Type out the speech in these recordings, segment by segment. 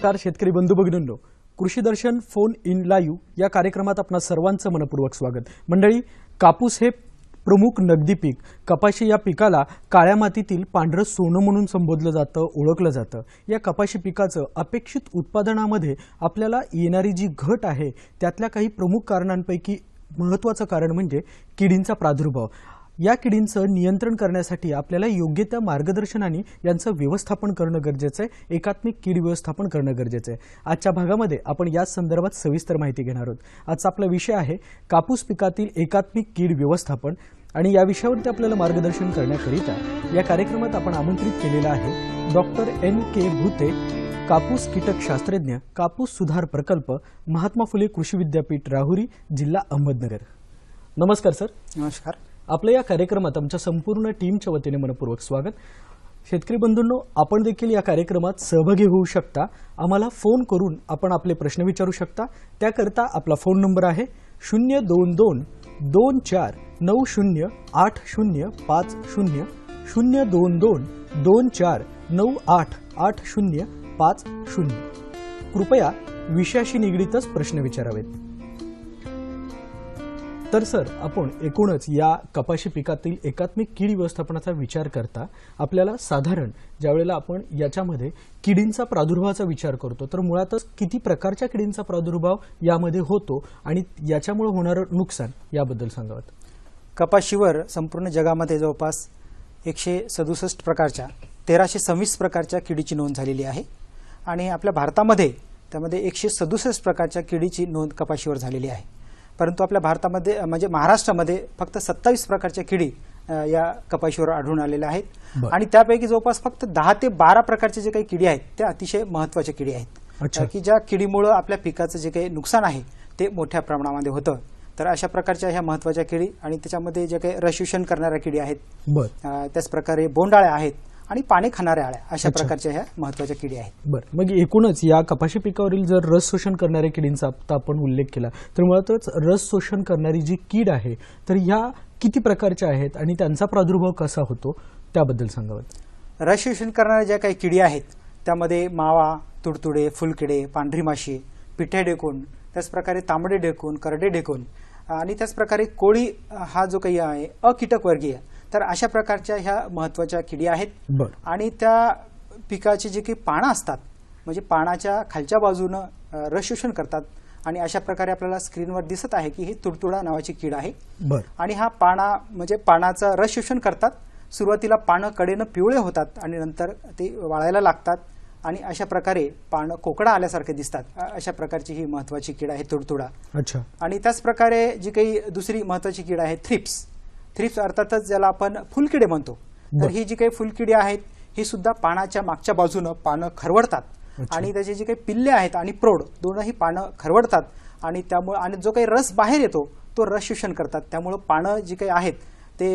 नमस्कार शेतकरी बंधू भगिनींनो कृषी दर्शन फोन इन लाईव्ह या कार्यक्रमात आपणा सर्वांचं मनपूर्वक स्वागत मंडळी कापूस हे प्रमुख नगदी पीक कपाशी या पिकाला काळ्या मातीतील पांढरं सोनं म्हणून संबोधलं जातं ओळखलं जातं या कपाशी पिकाचं अपेक्षित उत्पादनामध्ये आपल्याला येणारी जी घट आहे त्यातल्या काही प्रमुख कारणांपैकी महत्त्वाचं कारण म्हणजे किडींचा प्रादुर्भाव या किडींचं नियंत्रण करण्यासाठी आपल्याला योग्य त्या मार्गदर्शनाने यांचं व्यवस्थापन करणं गरजेचं आहे एकात्मिक कीड व्यवस्थापन करणं गरजेचं आहे आजच्या भागामध्ये आपण या संदर्भात सविस्तर माहिती घेणार आहोत आजचा आपला विषय आहे कापूस पिकातील एकात्मिक कीड व्यवस्थापन आणि या विषयावरती आपल्याला मार्गदर्शन करण्याकरिता या कार्यक्रमात आपण आमंत्रित केलेलं आहे डॉक्टर एन के भूते कापूस कीटक शास्त्रज्ञ कापूस सुधार प्रकल्प महात्मा फुले कृषी विद्यापीठ राहुरी जिल्हा अहमदनगर नमस्कार सर नमस्कार आपल्या या कार्यक्रमात आमच्या संपूर्ण टीमच्या वतीने मनपूर्वक स्वागत शेतकरी बंधूंनो आपण देखील या कार्यक्रमात सहभागी होऊ शकता आम्हाला फोन करून आपण आपले प्रश्न विचारू शकता त्याकरता आपला फोन नंबर आहे शून्य दोन दोन दोन चार नऊ शून्य आठ शून्य पाच शून्य शून्य दोन दोन दोन चार नऊ आठ आठ शून्य पाच शून्य कृपया विषयाशी निगडीतच प्रश्न विचारावेत तर सर आपण एकूणच या कपाशी पिकातील एकात्मिक कीड व्यवस्थापनाचा विचार करता आपल्याला साधारण ज्यावेळेला आपण याच्यामध्ये किडींचा प्रादुर्भावाचा विचार करतो तर मुळातच किती प्रकारच्या किडींचा प्रादुर्भाव यामध्ये होतो आणि याच्यामुळे होणारं नुकसान याबद्दल सांगावं कपाशीवर संपूर्ण जगामध्ये जवळपास एकशे सदुसष्ट प्रकारच्या तेराशे सव्वीस प्रकारच्या किडीची नोंद झालेली आहे आणि आपल्या भारतामध्ये त्यामध्ये एकशे सदुसष्ट प्रकारच्या किडीची नोंद कपाशीवर झालेली आहे परंतु आपल्या भारतामध्ये म्हणजे महाराष्ट्रामध्ये फक्त सत्तावीस प्रकारच्या किडी या कपाशीवर आढळून आलेल्या आहेत आणि त्यापैकी जवळपास फक्त दहा ते बारा प्रकारचे जे काही किडी आहेत त्या अतिशय महत्वाच्या किडी आहेत की ज्या किडीमुळे आपल्या पिकाचं जे काही नुकसान आहे ते मोठ्या प्रमाणामध्ये होतं तर अशा प्रकारच्या ह्या महत्वाच्या किडी आणि त्याच्यामध्ये जे काही रशूषण करणाऱ्या किडी आहेत त्याच प्रकारे बोंडाळ्या आहेत आणि पाणी खाणाऱ्या आळ्या अशा प्रकारच्या ह्या महत्वाच्या किडी आहेत बरं मग एकूणच या कपाशी पिकावरील जर रस शोषण करणाऱ्या किडींचा आता आपण उल्लेख केला तर मुळातच रस शोषण करणारी जी कीड आहे तर ह्या किती प्रकारच्या आहेत आणि त्यांचा प्रादुर्भाव कसा होतो त्याबद्दल सांगावं रस शोषण करणाऱ्या ज्या काही किडी आहेत त्यामध्ये मावा तुडतुडे फुलकिडे पांढरी माशी पिठ्या ढेकून त्याचप्रकारे तांबडे ढेकून करडे ढेकून आणि त्याचप्रकारे कोळी हा जो काही आहे अकीटकवर्गीय तर अशा प्रकारच्या ह्या महत्वाच्या किडी आहेत आणि त्या पिकाची जी काही पानं असतात म्हणजे पानाच्या खालच्या बाजूनं शोषण करतात आणि अशा प्रकारे आपल्याला स्क्रीनवर दिसत आहे की ही तुडतुडा नावाची कीड आहे आणि हा पाना म्हणजे पानाचं रस शोषण करतात सुरुवातीला पानं कडेनं पिवळे होतात आणि नंतर ते वाळायला लागतात आणि अशा प्रकारे पानं कोकडा आल्यासारखे दिसतात अशा प्रकारची ही महत्वाची कीड आहे तुडतुडा अच्छा आणि त्याच प्रकारे जी काही दुसरी महत्वाची कीड आहे थ्रिप्स थ्रिप्स अर्थातच ज्याला आपण फुलकिडे म्हणतो तर ही जी काही फुलकिडी आहेत ही सुद्धा पानाच्या मागच्या बाजूनं पानं खरवडतात आणि त्याचे जे काही पिल्ले आहेत आणि प्रौढ दोनही पानं खरवडतात आणि त्यामुळे आणि जो काही रस बाहेर येतो तो रस शोषण करतात त्यामुळं पानं जी काही आहेत ते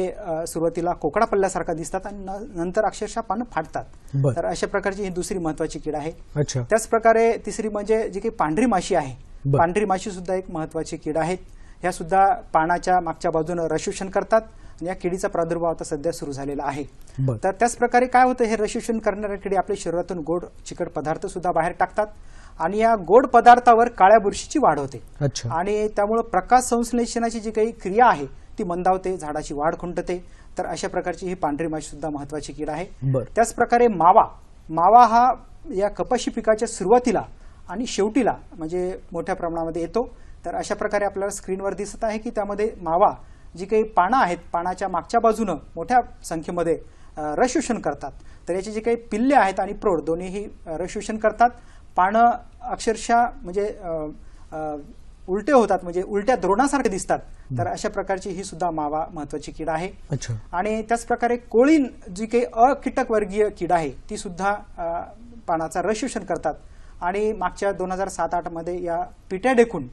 सुरुवातीला कोकडा पल्ल्यासारखा दिसतात आणि नंतर अक्षरशः पानं फाटतात तर अशा प्रकारची ही दुसरी महत्वाची कीड आहे त्याच प्रकारे तिसरी म्हणजे जी काही पांढरी माशी आहे पांढरी माशी सुद्धा एक महत्वाची कीड आहे ह्या सुद्धा पानाच्या मागच्या बाजूने रशोषण करतात आणि या किडीचा प्रादुर्भाव आता सध्या सुरू झालेला आहे तर त्याचप्रकारे प्रकारे काय होतं हे रशोषण करणाऱ्या किडी आपल्या शरीरातून गोड चिकट पदार्थ सुद्धा बाहेर टाकतात आणि या गोड पदार्थावर काळ्या बुरशीची वाढ होते आणि त्यामुळे प्रकाश संश्लेषणाची जी काही क्रिया आहे ती मंदावते झाडाची वाढ खुंटते तर अशा प्रकारची ही पांढरी माशी सुद्धा महत्वाची कीड आहे त्याच प्रकारे मावा मावा हा या कपाशी पिकाच्या सुरुवातीला आणि शेवटीला म्हणजे मोठ्या प्रमाणामध्ये येतो तर अशा प्रकारे आपल्याला स्क्रीनवर दिसत आहे की त्यामध्ये मावा जी काही पानं आहेत पानाच्या मागच्या बाजूनं मोठ्या संख्येमध्ये रशोषण करतात तर याचे जे काही पिल्ले आहेत आणि प्रौढ दोन्हीही रशोषण करतात पानं अक्षरशः म्हणजे उलटे होतात म्हणजे उलट्या द्रोणासारखे दिसतात तर अशा प्रकारची ही सुद्धा मावा महत्वाची कीड आहे आणि त्याचप्रकारे कोळीन जी काही अकीटक वर्गीय कीड आहे ती सुद्धा पानाचा रस करतात आणि मागच्या दोन हजार सात आठ मध्ये या पिट्या डेकून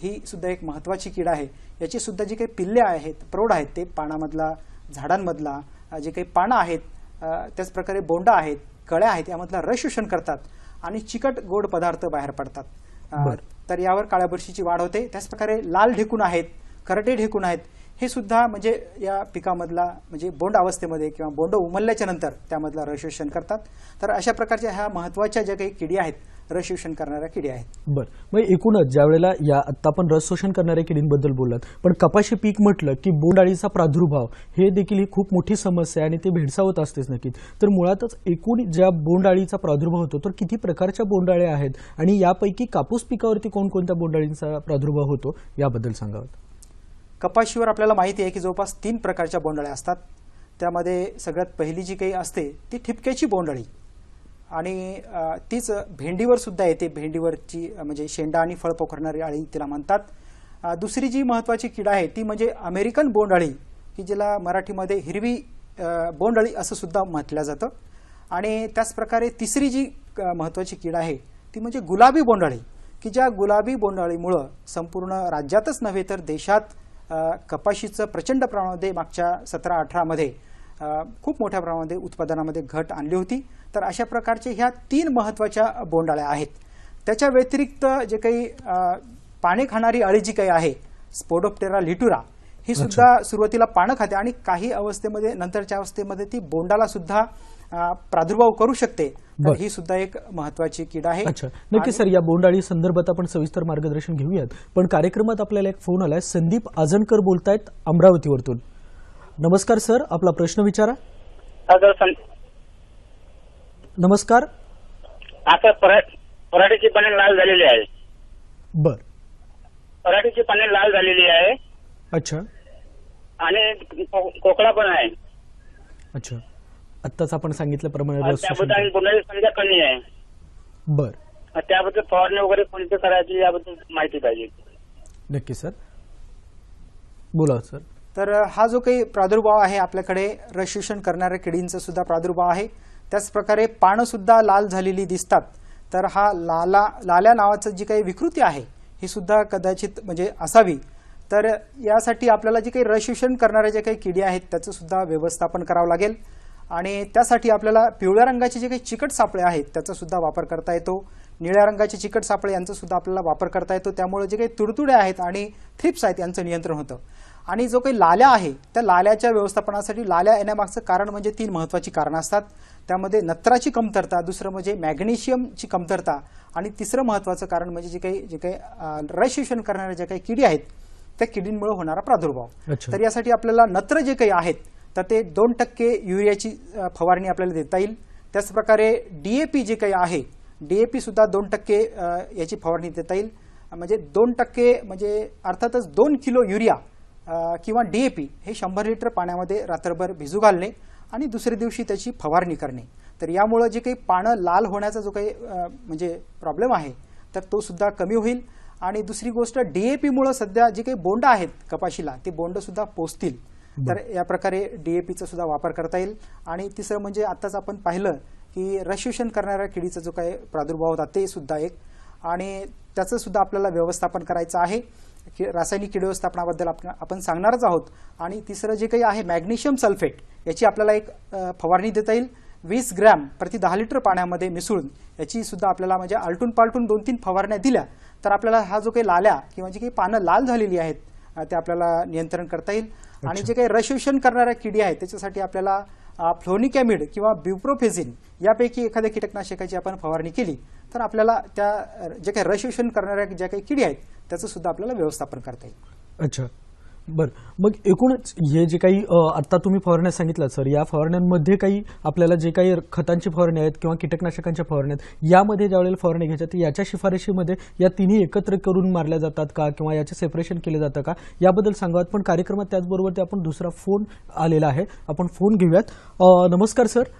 ही सुद्धा एक महत्त्वाची कीड आहे याची सुद्धा जी काही पिल्ले आहेत प्रौढ आहेत ते पानामधला झाडांमधला जे काही पानं आहेत त्याचप्रकारे बोंडा आहेत कळ्या आहेत यामधला रस शोषण करतात आणि चिकट गोड पदार्थ बाहेर पडतात तर यावर काळ्या बुरशीची वाढ होते त्याचप्रकारे लाल ढेकून आहेत करटे ढेकून आहेत हे सुद्धा म्हणजे या पिकामधला म्हणजे बोंड अवस्थेमध्ये किंवा बोंड उमलल्याच्या नंतर त्यामधला रस शोषण करतात तर अशा प्रकारच्या ह्या महत्वाच्या ज्या काही किडी आहेत रस शोषण करणाऱ्या किडी आहेत बरं मग एकूणच ज्या वेळेला या आता आपण रस शोषण करणाऱ्या किडींबद्दल बोललात पण कपाशी पीक म्हटलं की बोंडाळीचा प्रादुर्भाव हे देखील ही खूप मोठी समस्या आहे आणि ते भेडसावत असतेच नक्कीच तर मुळातच एकूण ज्या बोंडाळीचा प्रादुर्भाव होतो तर किती प्रकारच्या बोंडाळ्या आहेत आणि यापैकी कापूस पिकावरती कोणकोणत्या बोंडाळींचा प्रादुर्भाव होतो याबद्दल सांगावं कपाशीवर आपल्याला माहिती आहे की जवळपास तीन प्रकारच्या बोंडाळ्या असतात त्यामध्ये सगळ्यात पहिली जी काही असते ती ठिपक्याची बोंडाळी आणि तीच भेंडीवर सुद्धा येते भेंडीवरची म्हणजे शेंडा आणि फळ पोखरणारी अळी तिला म्हणतात दुसरी जी महत्त्वाची कीड आहे ती म्हणजे अमेरिकन बोंडअळी की जिला मराठीमध्ये हिरवी बोंडअळी असं सुद्धा म्हटलं जातं आणि त्याचप्रकारे तिसरी जी महत्त्वाची कीड आहे ती म्हणजे गुलाबी बोंडाळी की ज्या गुलाबी बोंडअळीमुळं संपूर्ण राज्यातच नव्हे तर देशात कपाशीचं प्रचंड प्रमाणामध्ये मागच्या सतरा अठरामध्ये खूप मोठ्या प्रमाणामध्ये उत्पादनामध्ये घट आणली होती तर अशा प्रकारचे ह्या तीन महत्वाच्या बोंडाळ्या आहेत त्याच्या व्यतिरिक्त जे काही पाने खाणारी अळी जी काही आहे स्पोडोप्टेरा लिटुरा ही सुद्धा सुरुवातीला पानं खाते आणि काही अवस्थेमध्ये नंतरच्या अवस्थेमध्ये ती बोंडाला सुद्धा प्रादुर्भाव करू शकते तर ही सुद्धा एक महत्वाची कीड आहे अच्छा नक्की सर या बोंडाळी संदर्भात आपण सविस्तर मार्गदर्शन घेऊयात पण कार्यक्रमात आपल्याला एक फोन आलाय संदीप आजणकर बोलतायत अमरावतीवरतून नमस्कार सर आपला प्रश्न विचारा नमस्कार आता पराठीची पाने लाल झालेली आहे बर पराठीची पाने लाल झालेली आहे अच्छा आणि कोकळा पण आहे अच्छा आत्ताच आपण सांगितल्याप्रमाणे संख्या कमी आहे बर त्याबद्दल फवारणी वगैरे कोणती करायची याबद्दल माहिती पाहिजे नक्की सर बोला सर तर हा जो काही प्रादुर्भाव आहे आपल्याकडे रस करणाऱ्या किडींचा सुद्धा प्रादुर्भाव आहे त्याचप्रकारे सुद्धा लाल झालेली दिसतात तर हा लाला लाल्या नावाचं जी काही विकृती आहे ही सुद्धा कदाचित म्हणजे असावी तर यासाठी आपल्याला जे काही रसशोषण करणाऱ्या ज्या काही किडी आहेत त्याचं सुद्धा व्यवस्थापन करावं लागेल आणि त्यासाठी आपल्याला पिवळ्या रंगाचे जे काही चिकट सापळे आहेत त्याचा सुद्धा वापर करता येतो निळ्या रंगाचे चिकट सापळे यांचा सुद्धा आपल्याला वापर करता येतो त्यामुळे जे काही तुडतुडे आहेत आणि थ्रिप्स आहेत यांचं नियंत्रण होतं आणि जो काही लाल्या आहे त्या लाल्याच्या व्यवस्थापनासाठी लाल्या येण्यामागचं कारण म्हणजे तीन महत्त्वाची कारणं असतात त्यामध्ये नत्राची कमतरता दुसरं म्हणजे मॅग्नेशियमची कमतरता आणि तिसरं महत्त्वाचं कारण म्हणजे जे काही जे काही रशिशन करणाऱ्या ज्या काही किडी आहेत त्या किडींमुळे होणारा प्रादुर्भाव तर यासाठी आपल्याला नत्र जे काही आहेत तर ते दोन टक्के युरियाची फवारणी आपल्याला देता येईल त्याचप्रकारे डीएपी जे काही आहे डीएपी सुद्धा दोन टक्के याची फवारणी देता येईल म्हणजे दोन टक्के म्हणजे अर्थातच दोन किलो युरिया किंवा डीएपी हे शंभर लिटर पाण्यामध्ये रात्रभर भिजू घालणे आणि दुसऱ्या दिवशी त्याची फवारणी करणे तर यामुळं जे काही पानं लाल होण्याचा जो काही म्हणजे प्रॉब्लेम आहे तर तो सुद्धा कमी होईल आणि दुसरी गोष्ट डीएपीमुळं सध्या जे काही बोंड आहेत कपाशीला ते बोंडसुद्धा पोचतील तर या प्रकारे डीएपीचा सुद्धा वापर करता येईल आणि तिसरं म्हणजे आताच आपण पाहिलं की रशिशन करणाऱ्या किडीचा जो काही प्रादुर्भाव होता ते सुद्धा एक आणि त्याचं सुद्धा आपल्याला व्यवस्थापन करायचं आहे रासायनिक कीड व्यवस्थापनाबद्दल आपण आपण सांगणारच आहोत आणि तिसरं जे काही आहे मॅग्नेशियम सल्फेट याची आपल्याला एक फवारणी देता येईल वीस ग्रॅम प्रति दहा लिटर पाण्यामध्ये मिसळून याची सुद्धा आपल्याला म्हणजे आलटून पालटून दोन तीन फवारण्या दिल्या तर आपल्याला हा जो काही लाल्या किंवा जी काही पानं लाल झालेली आहेत ते आपल्याला नियंत्रण करता येईल आणि जे काही रशोषण करणाऱ्या किडी आहेत त्याच्यासाठी आपल्याला फ्लोनिकॅमिड किंवा ब्युप्रोफेझिन यापैकी एखाद्या कीटकनाशकाची आपण फवारणी केली तर आपल्याला त्या जे काही रशोषण करणाऱ्या ज्या काही किडी आहेत त्याचं सुद्धा आपल्याला व्यवस्थापन करता येईल अच्छा बर मग एकूणच हे जे काही आता तुम्ही फवारण्या सांगितलं सर या फवारण्यांमध्ये काही आपल्याला जे काही खतांची फवारणी आहेत किंवा कीटकनाशकांच्या फवारण्या आहेत यामध्ये ज्यावेळेला फवारणी घ्यायच्या तर याच्या शिफारशीमध्ये या तिन्ही एकत्र करून मारल्या जातात का किंवा याचे सेपरेशन केले जातं का याबद्दल सांगावात पण कार्यक्रमात त्याचबरोबर ते आपण दुसरा फोन आलेला आहे आपण फोन घेऊयात नमस्कार सर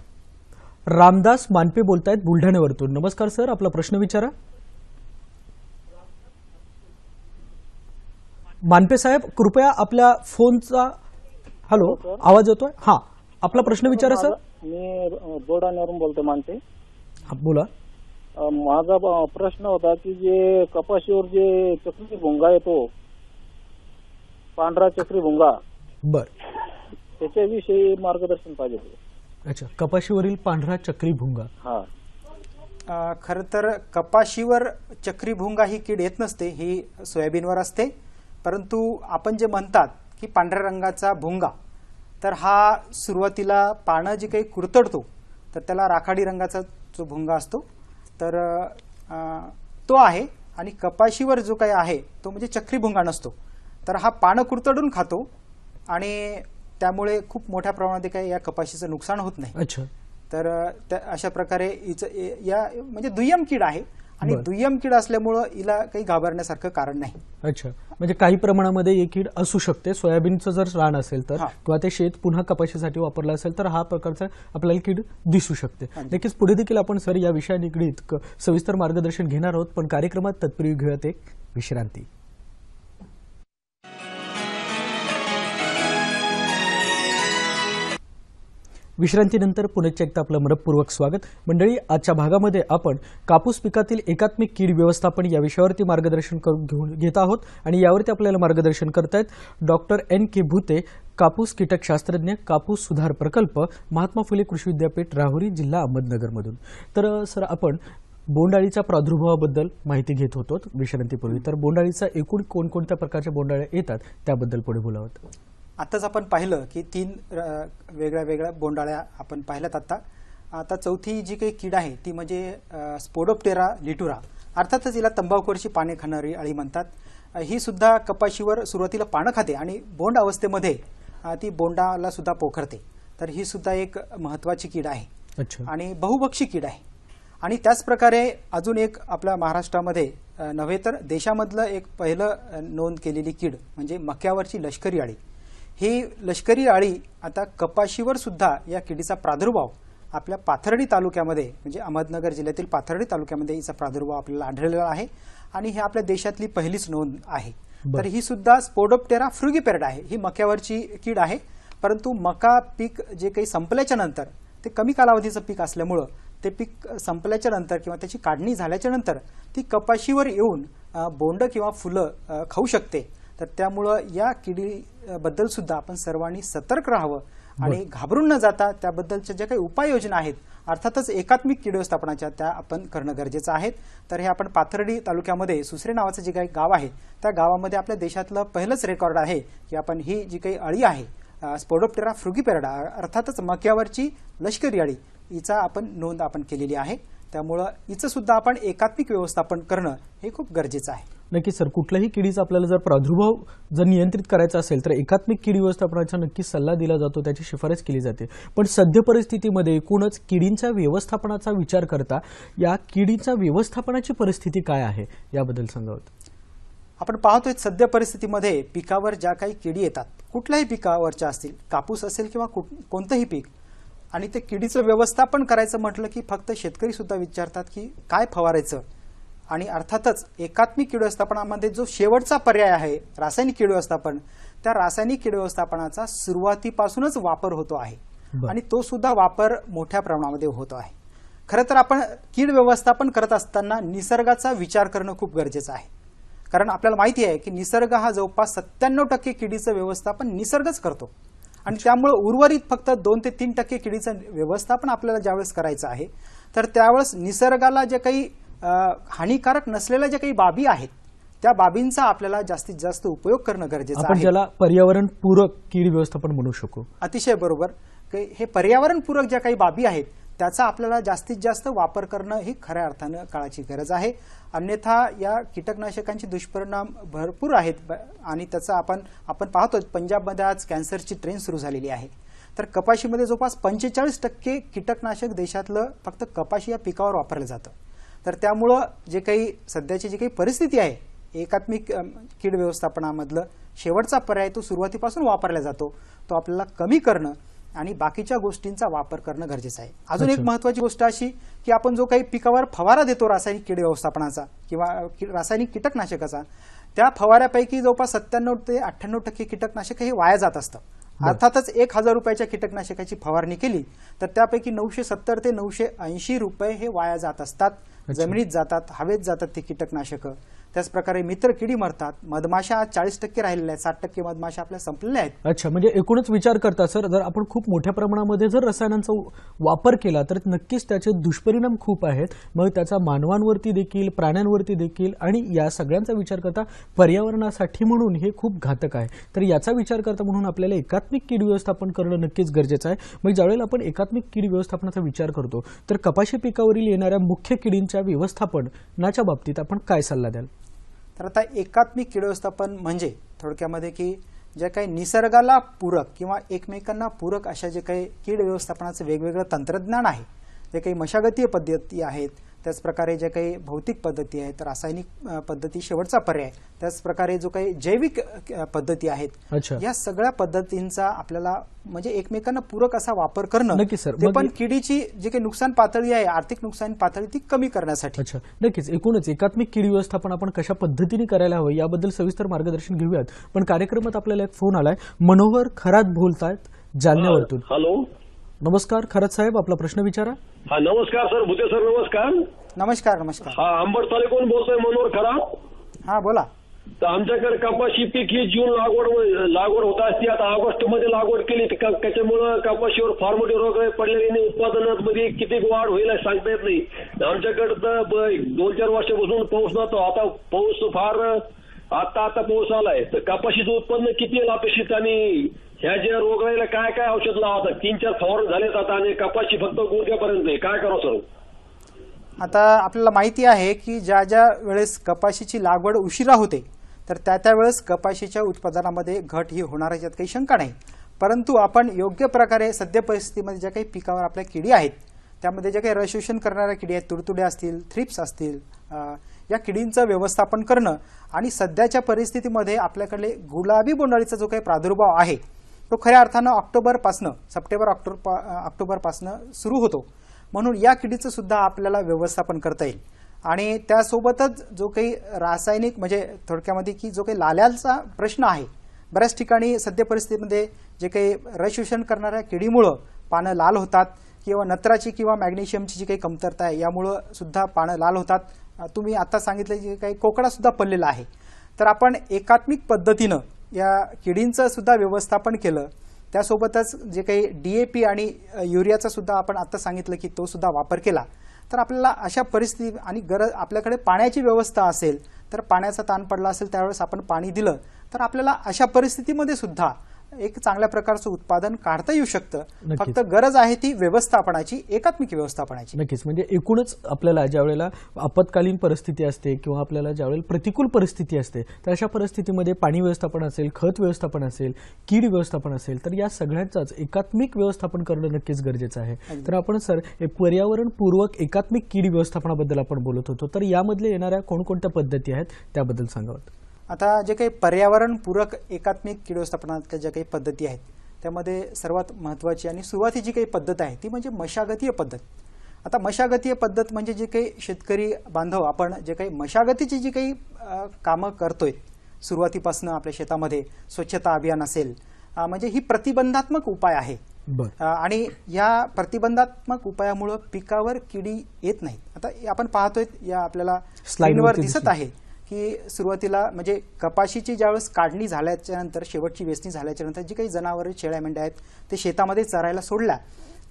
रामदास मानपे बोलतायत बुलढाण्यावरतून नमस्कार सर आपला प्रश्न विचारा मानपे साहेब कृपया आपल्या फोनचा हॅलो आवाज येतोय हा आपला प्रश्न विचारा सर मी बोडाण्यावरून बोलतो मानते बोला माझा प्रश्न होता की जे कपाशीवर जे चक्री भुंगा येतो पांढरा चक्री भुंगा बर त्याच्याविषयी मार्गदर्शन पाहिजे अच्छा कपाशीवरील पांढरा चक्री भुंगा हा खर तर कपाशीवर चक्रीभुंगा ही कीड येत नसते ही सोयाबीनवर असते परंतु आपण जे म्हणतात की पांढऱ्या रंगाचा भोंगा तर हा सुरुवातीला पानं जे काही कुरतडतो तर त्याला राखाडी रंगाचा जो भुंगा असतो तर तो आहे आणि कपाशीवर जो काही आहे तो म्हणजे चक्री भुंगा नसतो तर हा पानं कुरतडून खातो आणि त्यामुळे खूप मोठ्या प्रमाणात काही या कपाशीचं नुकसान होत नाही अच्छा तर अशा प्रकारे हिचं या म्हणजे दुय्यम कीड आहे आणि दुय्यम कीड असल्यामुळं हिला काही घाबरण्यासारखं कारण नाही अच्छा म्हणजे काही प्रमाणामध्ये ही कीड असू शकते सोयाबीनचं जर रान असेल तर किंवा ते शेत पुन्हा कपाशीसाठी वापरलं असेल तर हा प्रकारचा आपल्याला कीड दिसू शकते नक्कीच पुढे देखील आपण सर या विषयानिगडीत सविस्तर मार्गदर्शन घेणार आहोत पण कार्यक्रमात तत्पूर्वी घेऊयात एक विश्रांती विश्रांतीनंतर पुण्याच्या एकदा आपलं मनपूर्वक स्वागत मंडळी आजच्या भागामध्ये आपण कापूस पिकातील एकात्मिक कीड व्यवस्थापन या विषयावरती मार्गदर्शन करून घेऊन घेत आहोत आणि यावरती आपल्याला मार्गदर्शन करतायत डॉक्टर एन के भूते कापूस कीटकशास्त्रज्ञ कापूस सुधार प्रकल्प महात्मा फुले कृषी विद्यापीठ राहुरी जिल्हा अहमदनगरमधून तर सर आपण बोंडाळीच्या प्रादुर्भावाबद्दल माहिती घेत होतो विश्रांतीपूर्वी तर बोंडाळीचा एकूण कोणकोणत्या प्रकारच्या बोंडाळ्या येतात त्याबद्दल पुढे बोलावं आत्ताच आपण पाहिलं की तीन वेगळ्या वेगळ्या बोंडाळ्या आपण पाहिल्यात आता आता चौथी जी काही कीड आहे ती म्हणजे स्पोडोप्टेरा लिटुरा अर्थातच हिला तंबाखूरची पाने खाणारी अळी म्हणतात ही सुद्धा कपाशीवर सुरुवातीला पानं खाते आणि बोंड अवस्थेमध्ये ती बोंडाला सुद्धा पोखरते तर ही सुद्धा एक महत्वाची कीड आहे आणि बहुभक्षी कीड आहे आणि त्याचप्रकारे अजून एक आपल्या महाराष्ट्रामध्ये नव्हे तर देशामधलं एक पहिलं नोंद केलेली कीड म्हणजे मक्यावरची लष्करी अळी ही लष्करी आळी आता कपाशीवर सुद्धा या किडीचा प्रादुर्भाव आपल्या पाथर्डी तालुक्यामध्ये म्हणजे अहमदनगर जिल्ह्यातील पाथर्डी तालुक्यामध्ये हिचा प्रादुर्भाव आपल्याला आढळलेला आहे आणि ही आपल्या देशातली पहिलीच नोंद आहे तर ही सुद्धा स्पोडोप्टेरा फ्रुगीपेर्ड आहे ही मक्यावरची कीड आहे परंतु मका पीक जे काही संपल्याच्या नंतर ते कमी कालावधीचं पीक असल्यामुळं ते पीक संपल्याच्या नंतर किंवा त्याची काढणी झाल्याच्या नंतर ती कपाशीवर येऊन बोंड किंवा फुलं खाऊ शकते तर त्यामुळं या किडीबद्दल सुद्धा आपण सर्वांनी सतर्क राहावं आणि घाबरून न जाता त्याबद्दलच्या ज्या काही उपाययोजना आहेत अर्थातच एकात्मिक कीड व्यवस्थापनाच्या त्या आपण करणं गरजेचं आहे तर हे आपण पाथर्डी तालुक्यामध्ये सुसरे नावाचं जे काही गाव आहे त्या गावामध्ये आपल्या देशातलं पहिलंच रेकॉर्ड आहे की आपण ही जी काही अळी आहे स्पोडोप्टेरा फ्रुगीपेरडा अर्थातच मक्यावरची लष्करी अळी हिचा आपण नोंद आपण केलेली आहे त्यामुळं हिचं सुद्धा आपण एकात्मिक व्यवस्थापन करणं हे खूप गरजेचं आहे नक्की सर कुठल्याही किडीचा आपल्याला जर प्रादुर्भाव जर नियंत्रित करायचा असेल तर एकात्मिक किडी व्यवस्थापनाचा नक्की सल्ला दिला जातो त्याची शिफारस केली जाते पण सध्या परिस्थितीमध्ये एकूणच किडींच्या व्यवस्थापनाचा विचार करता या किडीच्या व्यवस्थापनाची परिस्थिती काय आहे याबद्दल सांगावं आपण पाहतोय सध्या परिस्थितीमध्ये पिकावर ज्या काही किडी येतात कुठल्याही पिकावरच्या असतील कापूस असेल किंवा कोणतंही पीक आणि ते किडीचं व्यवस्थापन करायचं म्हटलं की फक्त शेतकरी सुद्धा विचारतात की काय फवारायचं आणि अर्थातच एकात्मिक कीड व्यवस्थापनामध्ये जो शेवटचा पर्याय आहे रासायनिक कीड व्यवस्थापन त्या रासायनिक कीड व्यवस्थापनाचा सुरुवातीपासूनच वापर होतो आहे आणि तो सुद्धा वापर मोठ्या प्रमाणामध्ये होतो आहे खरं तर आपण कीड व्यवस्थापन करत असताना निसर्गाचा विचार करणं खूप गरजेचं आहे कारण आपल्याला माहिती आहे की निसर्ग हा जवळपास सत्त्याण्णव टक्के किडीचं व्यवस्थापन निसर्गच करतो आणि त्यामुळे उर्वरित फक्त दोन ते तीन टक्के किडीचं व्यवस्थापन आपल्याला ज्यावेळेस करायचं आहे तर त्यावेळेस निसर्गाला जे काही हानिकारक नसलेल्या ज्या काही बाबी आहेत त्या बाबींचा आपल्याला जास्तीत जास्त उपयोग करणं गरजेचं आहे आपण ज्याला पर्यावरण पूरक कीड व्यवस्थापन म्हणू शकू अतिशय बरोबर हे पर्यावरणपूरक ज्या काही बाबी आहेत त्याचा आपल्याला जास्तीत जास्त वापर करणं ही खऱ्या अर्थानं काळाची गरज आहे अन्यथा या कीटकनाशकांचे दुष्परिणाम भरपूर आहेत आणि त्याचा आपण आपण पाहतो पंजाबमध्ये आज कॅन्सरची ट्रेन सुरू झालेली आहे तर कपाशीमध्ये जवळपास पंचेचाळीस टक्के कीटकनाशक देशातलं फक्त कपाशी या पिकावर वापरलं जातं तर त्यामुळं जे काही सध्याची जी काही परिस्थिती आहे एकात्मिक कीड व्यवस्थापनामधलं शेवटचा पर्याय तो सुरुवातीपासून वापरला जातो तो आपल्याला कमी करणं आणि बाकीच्या गोष्टींचा वापर करणं गरजेचं आहे अजून एक महत्वाची गोष्ट अशी की आपण जो काही पिकावर फवारा देतो रासायनिक कीड व्यवस्थापनाचा किंवा रासायनिक कीटकनाशकाचा त्या फवाऱ्यापैकी जवळपास सत्त्याण्णव ते अठ्ठ्याण्णव टक्के कीटकनाशक हे वाया जात असतं अर्थातच एक हजार रुपयाच्या कीटकनाशकाची फवारणी केली तर त्यापैकी नऊशे सत्तर ते नऊशे ऐंशी रुपये हे वाया जात असतात जमिनीत जातात हवेत जातात ते कीटकनाशक त्याचप्रकारे मित्र किडी मरतात मधमाशा चाळीस टक्के राहिलेल्या आहेत साठ टक्के मधमाशा आपल्या संपलेल्या आहेत अच्छा म्हणजे एकूणच विचार करता सर जर आपण खूप मोठ्या प्रमाणामध्ये जर रसायनांचा वापर केला तर नक्कीच त्याचे दुष्परिणाम खूप आहेत मग त्याचा मानवांवरती देखील प्राण्यांवरती देखील आणि या सगळ्यांचा विचार करता पर्यावरणासाठी म्हणून हे खूप घातक आहे तर याचा विचार करता म्हणून आपल्याला एकात्मिक कीड व्यवस्थापन करणं नक्कीच गरजेचं आहे मग ज्यावेळेला आपण एकात्मिक कीड व्यवस्थापनाचा विचार करतो तर कपाशी पिकावरील येणाऱ्या मुख्य किडींच्या व्यवस्थापनाच्या बाबतीत आपण काय सल्ला द्याल तर आता एकात्मिक कीड व्यवस्थापन म्हणजे थोडक्यामध्ये की ज्या काही निसर्गाला पूरक किंवा एकमेकांना पूरक अशा जे काही कीड व्यवस्थापनाचं वेगवेगळं तंत्रज्ञान आहे जे काही मशागतीय पद्धती आहेत त्याचप्रकारे जे काही भौतिक पद्धती आहेत रासायनिक पद्धती शेवटचा पर्याय त्याचप्रकारे जो काही जैविक पद्धती आहेत या सगळ्या पद्धतींचा आपल्याला म्हणजे एकमेकांना पूरक असा वापर करणं सर पण म्हणजे किडीची जी काही नुकसान पातळी आहे आर्थिक नुकसान पातळी ती कमी करण्यासाठी अच्छा नक्कीच एकूणच एकात्मिक किडी व्यवस्थापन आपण कशा पद्धतीने करायला हवं याबद्दल सविस्तर मार्गदर्शन घेऊयात पण कार्यक्रमात आपल्याला एक फोन आलाय मनोहर खरात बोलतायत जालन्यावरतून हॅलो नमस्कार खरत साहेब आपला प्रश्न विचारा हा नमस्कार सर भुते सर नमस्कार नमस्कार नमस्कार हा अंबड कोण बोलतोय मनोहर खरा हा बोला तर आमच्याकडे कपाशी पीक ही जून लागवड लागवड होत असते आता ऑगस्ट मध्ये लागवड केली त्याच्यामुळं कपाशीवर मोठे रोग पडलेली मध्ये किती वाढ होईल सांगता येत नाही आमच्याकडे तर दोन चार वर्षापासून पाऊस नव्हतो आता पाऊस फार आता आता पाऊस आलाय तर कपाशीचं उत्पन्न किती येईल अपेक्षित आणि ह्या ज्या काय काय औषध लावतात तीन चार फवार झालेत आता आणि कपाशी फक्त गुडघ्यापर्यंत काय करावं सर आता आपल्याला माहिती आहे की ज्या ज्या वेळेस कपाशीची लागवड उशिरा होते तर त्या त्यावेळेस कपाशीच्या उत्पादनामध्ये घट ही होणार याच्यात काही शंका नाही परंतु आपण योग्य प्रकारे सद्य परिस्थितीमध्ये ज्या काही पिकावर आपल्या किडी आहेत त्यामध्ये ज्या काही रशोषण करणाऱ्या किडी आहेत तुडतुडे असतील थ्रिप्स असतील या किडींचं व्यवस्थापन करणं आणि सध्याच्या परिस्थितीमध्ये आपल्याकडे गुलाबी बोंडाळीचा जो काही प्रादुर्भाव आहे तो खऱ्या अर्थानं ऑक्टोबरपासनं सप्टेंबर ऑक्टोबर ऑक्टोबरपासनं सुरू होतो म्हणून या किडीचं सुद्धा आपल्याला व्यवस्थापन करता येईल आणि त्यासोबतच जो काही रासायनिक म्हणजे थोडक्यामध्ये की जो काही लाल्याचा प्रश्न आहे बऱ्याच ठिकाणी सद्य परिस्थितीमध्ये जे काही रशोषण करणाऱ्या किडीमुळं पानं लाल होतात किंवा नत्राची किंवा मॅग्नेशियमची जी काही कमतरता आहे यामुळं सुद्धा पानं लाल होतात तुम्ही आता सांगितलं की काही कोकडा सुद्धा पडलेला आहे तर आपण एकात्मिक पद्धतीनं या किडींचं सुद्धा व्यवस्थापन केलं त्यासोबतच जे काही डी ए पी आणि युरियाचा सुद्धा आपण आत्ता सांगितलं की तो सुद्धा वापर केला तर आपल्याला अशा परिस्थिती आणि गरज आपल्याकडे पाण्याची व्यवस्था असेल तर पाण्याचा ताण पडला असेल त्यावेळेस आपण पाणी दिलं तर आपल्याला अशा परिस्थितीमध्ये सुद्धा एक चांगल्या प्रकारचं उत्पादन काढता येऊ शकतं फक्त गरज आहे ती व्यवस्थापनाची एकात्मिक व्यवस्थापनाची नक्कीच म्हणजे एकूणच आपल्याला ज्या वेळेला आपत्कालीन परिस्थिती असते किंवा आपल्याला ज्या वेळेला प्रतिकूल परिस्थिती असते तर अशा परिस्थितीमध्ये पाणी व्यवस्थापन असेल खत व्यवस्थापन असेल कीड व्यवस्थापन असेल तर या सगळ्यांचाच एकात्मिक व्यवस्थापन करणं नक्कीच गरजेचं आहे तर आपण सर पर्यावरणपूर्वक एकात्मिक कीड व्यवस्थापनाबद्दल आपण बोलत होतो तर यामधले येणाऱ्या कोणकोणत्या पद्धती आहेत त्याबद्दल सांगावं आता जे काही पर्यावरणपूरक एकात्मिक कीड व्यवस्थापनातल्या ज्या काही पद्धती आहेत त्यामध्ये सर्वात महत्त्वाची आणि सुरुवातीची काही पद्धत आहे ती म्हणजे मशागतीय पद्धत आता मशागतीय पद्धत म्हणजे जे काही शेतकरी बांधव आपण जे काही मशागतीची जी काही कामं करतोय सुरुवातीपासून आपल्या शेतामध्ये स्वच्छता अभियान असेल म्हणजे ही प्रतिबंधात्मक उपाय आहे आणि या प्रतिबंधात्मक उपायामुळं पिकावर किडी येत नाहीत आता आपण पाहतोय या आपल्याला स्लाईडवर दिसत आहे की सुरुवातीला म्हणजे कपाशीची ज्यावेळेस काढणी झाल्याच्यानंतर शेवटची वेचणी झाल्याच्यानंतर जी काही जनावरे शेळ्या मेंढ्या आहेत ते शेतामध्ये चरायला सोडल्या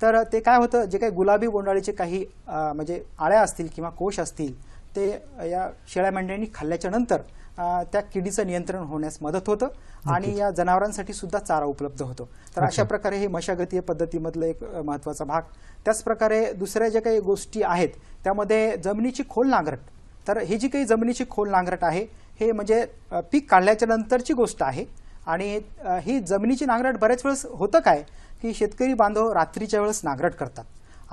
तर ते काय होतं जे काही गुलाबी बोंडाळीचे काही म्हणजे आळ्या असतील किंवा कोश असतील ते या शेळ्या मेंढ्यांनी खाल्ल्याच्या नंतर त्या किडीचं नियंत्रण होण्यास मदत होतं आणि या जनावरांसाठी सुद्धा चारा उपलब्ध होतो तर अशा प्रकारे हे मशागतीय पद्धतीमधलं एक महत्वाचा भाग त्याचप्रकारे दुसऱ्या ज्या काही गोष्टी आहेत त्यामध्ये जमिनीची खोल नांगरट तर ही जी काही जमिनीची खोल नांगरट आहे हे म्हणजे पीक काढल्याच्या नंतरची गोष्ट आहे आणि ही जमिनीची नांगरट बऱ्याच वेळेस होतं काय की शेतकरी बांधव रात्रीच्या वेळेस नांगरट करतात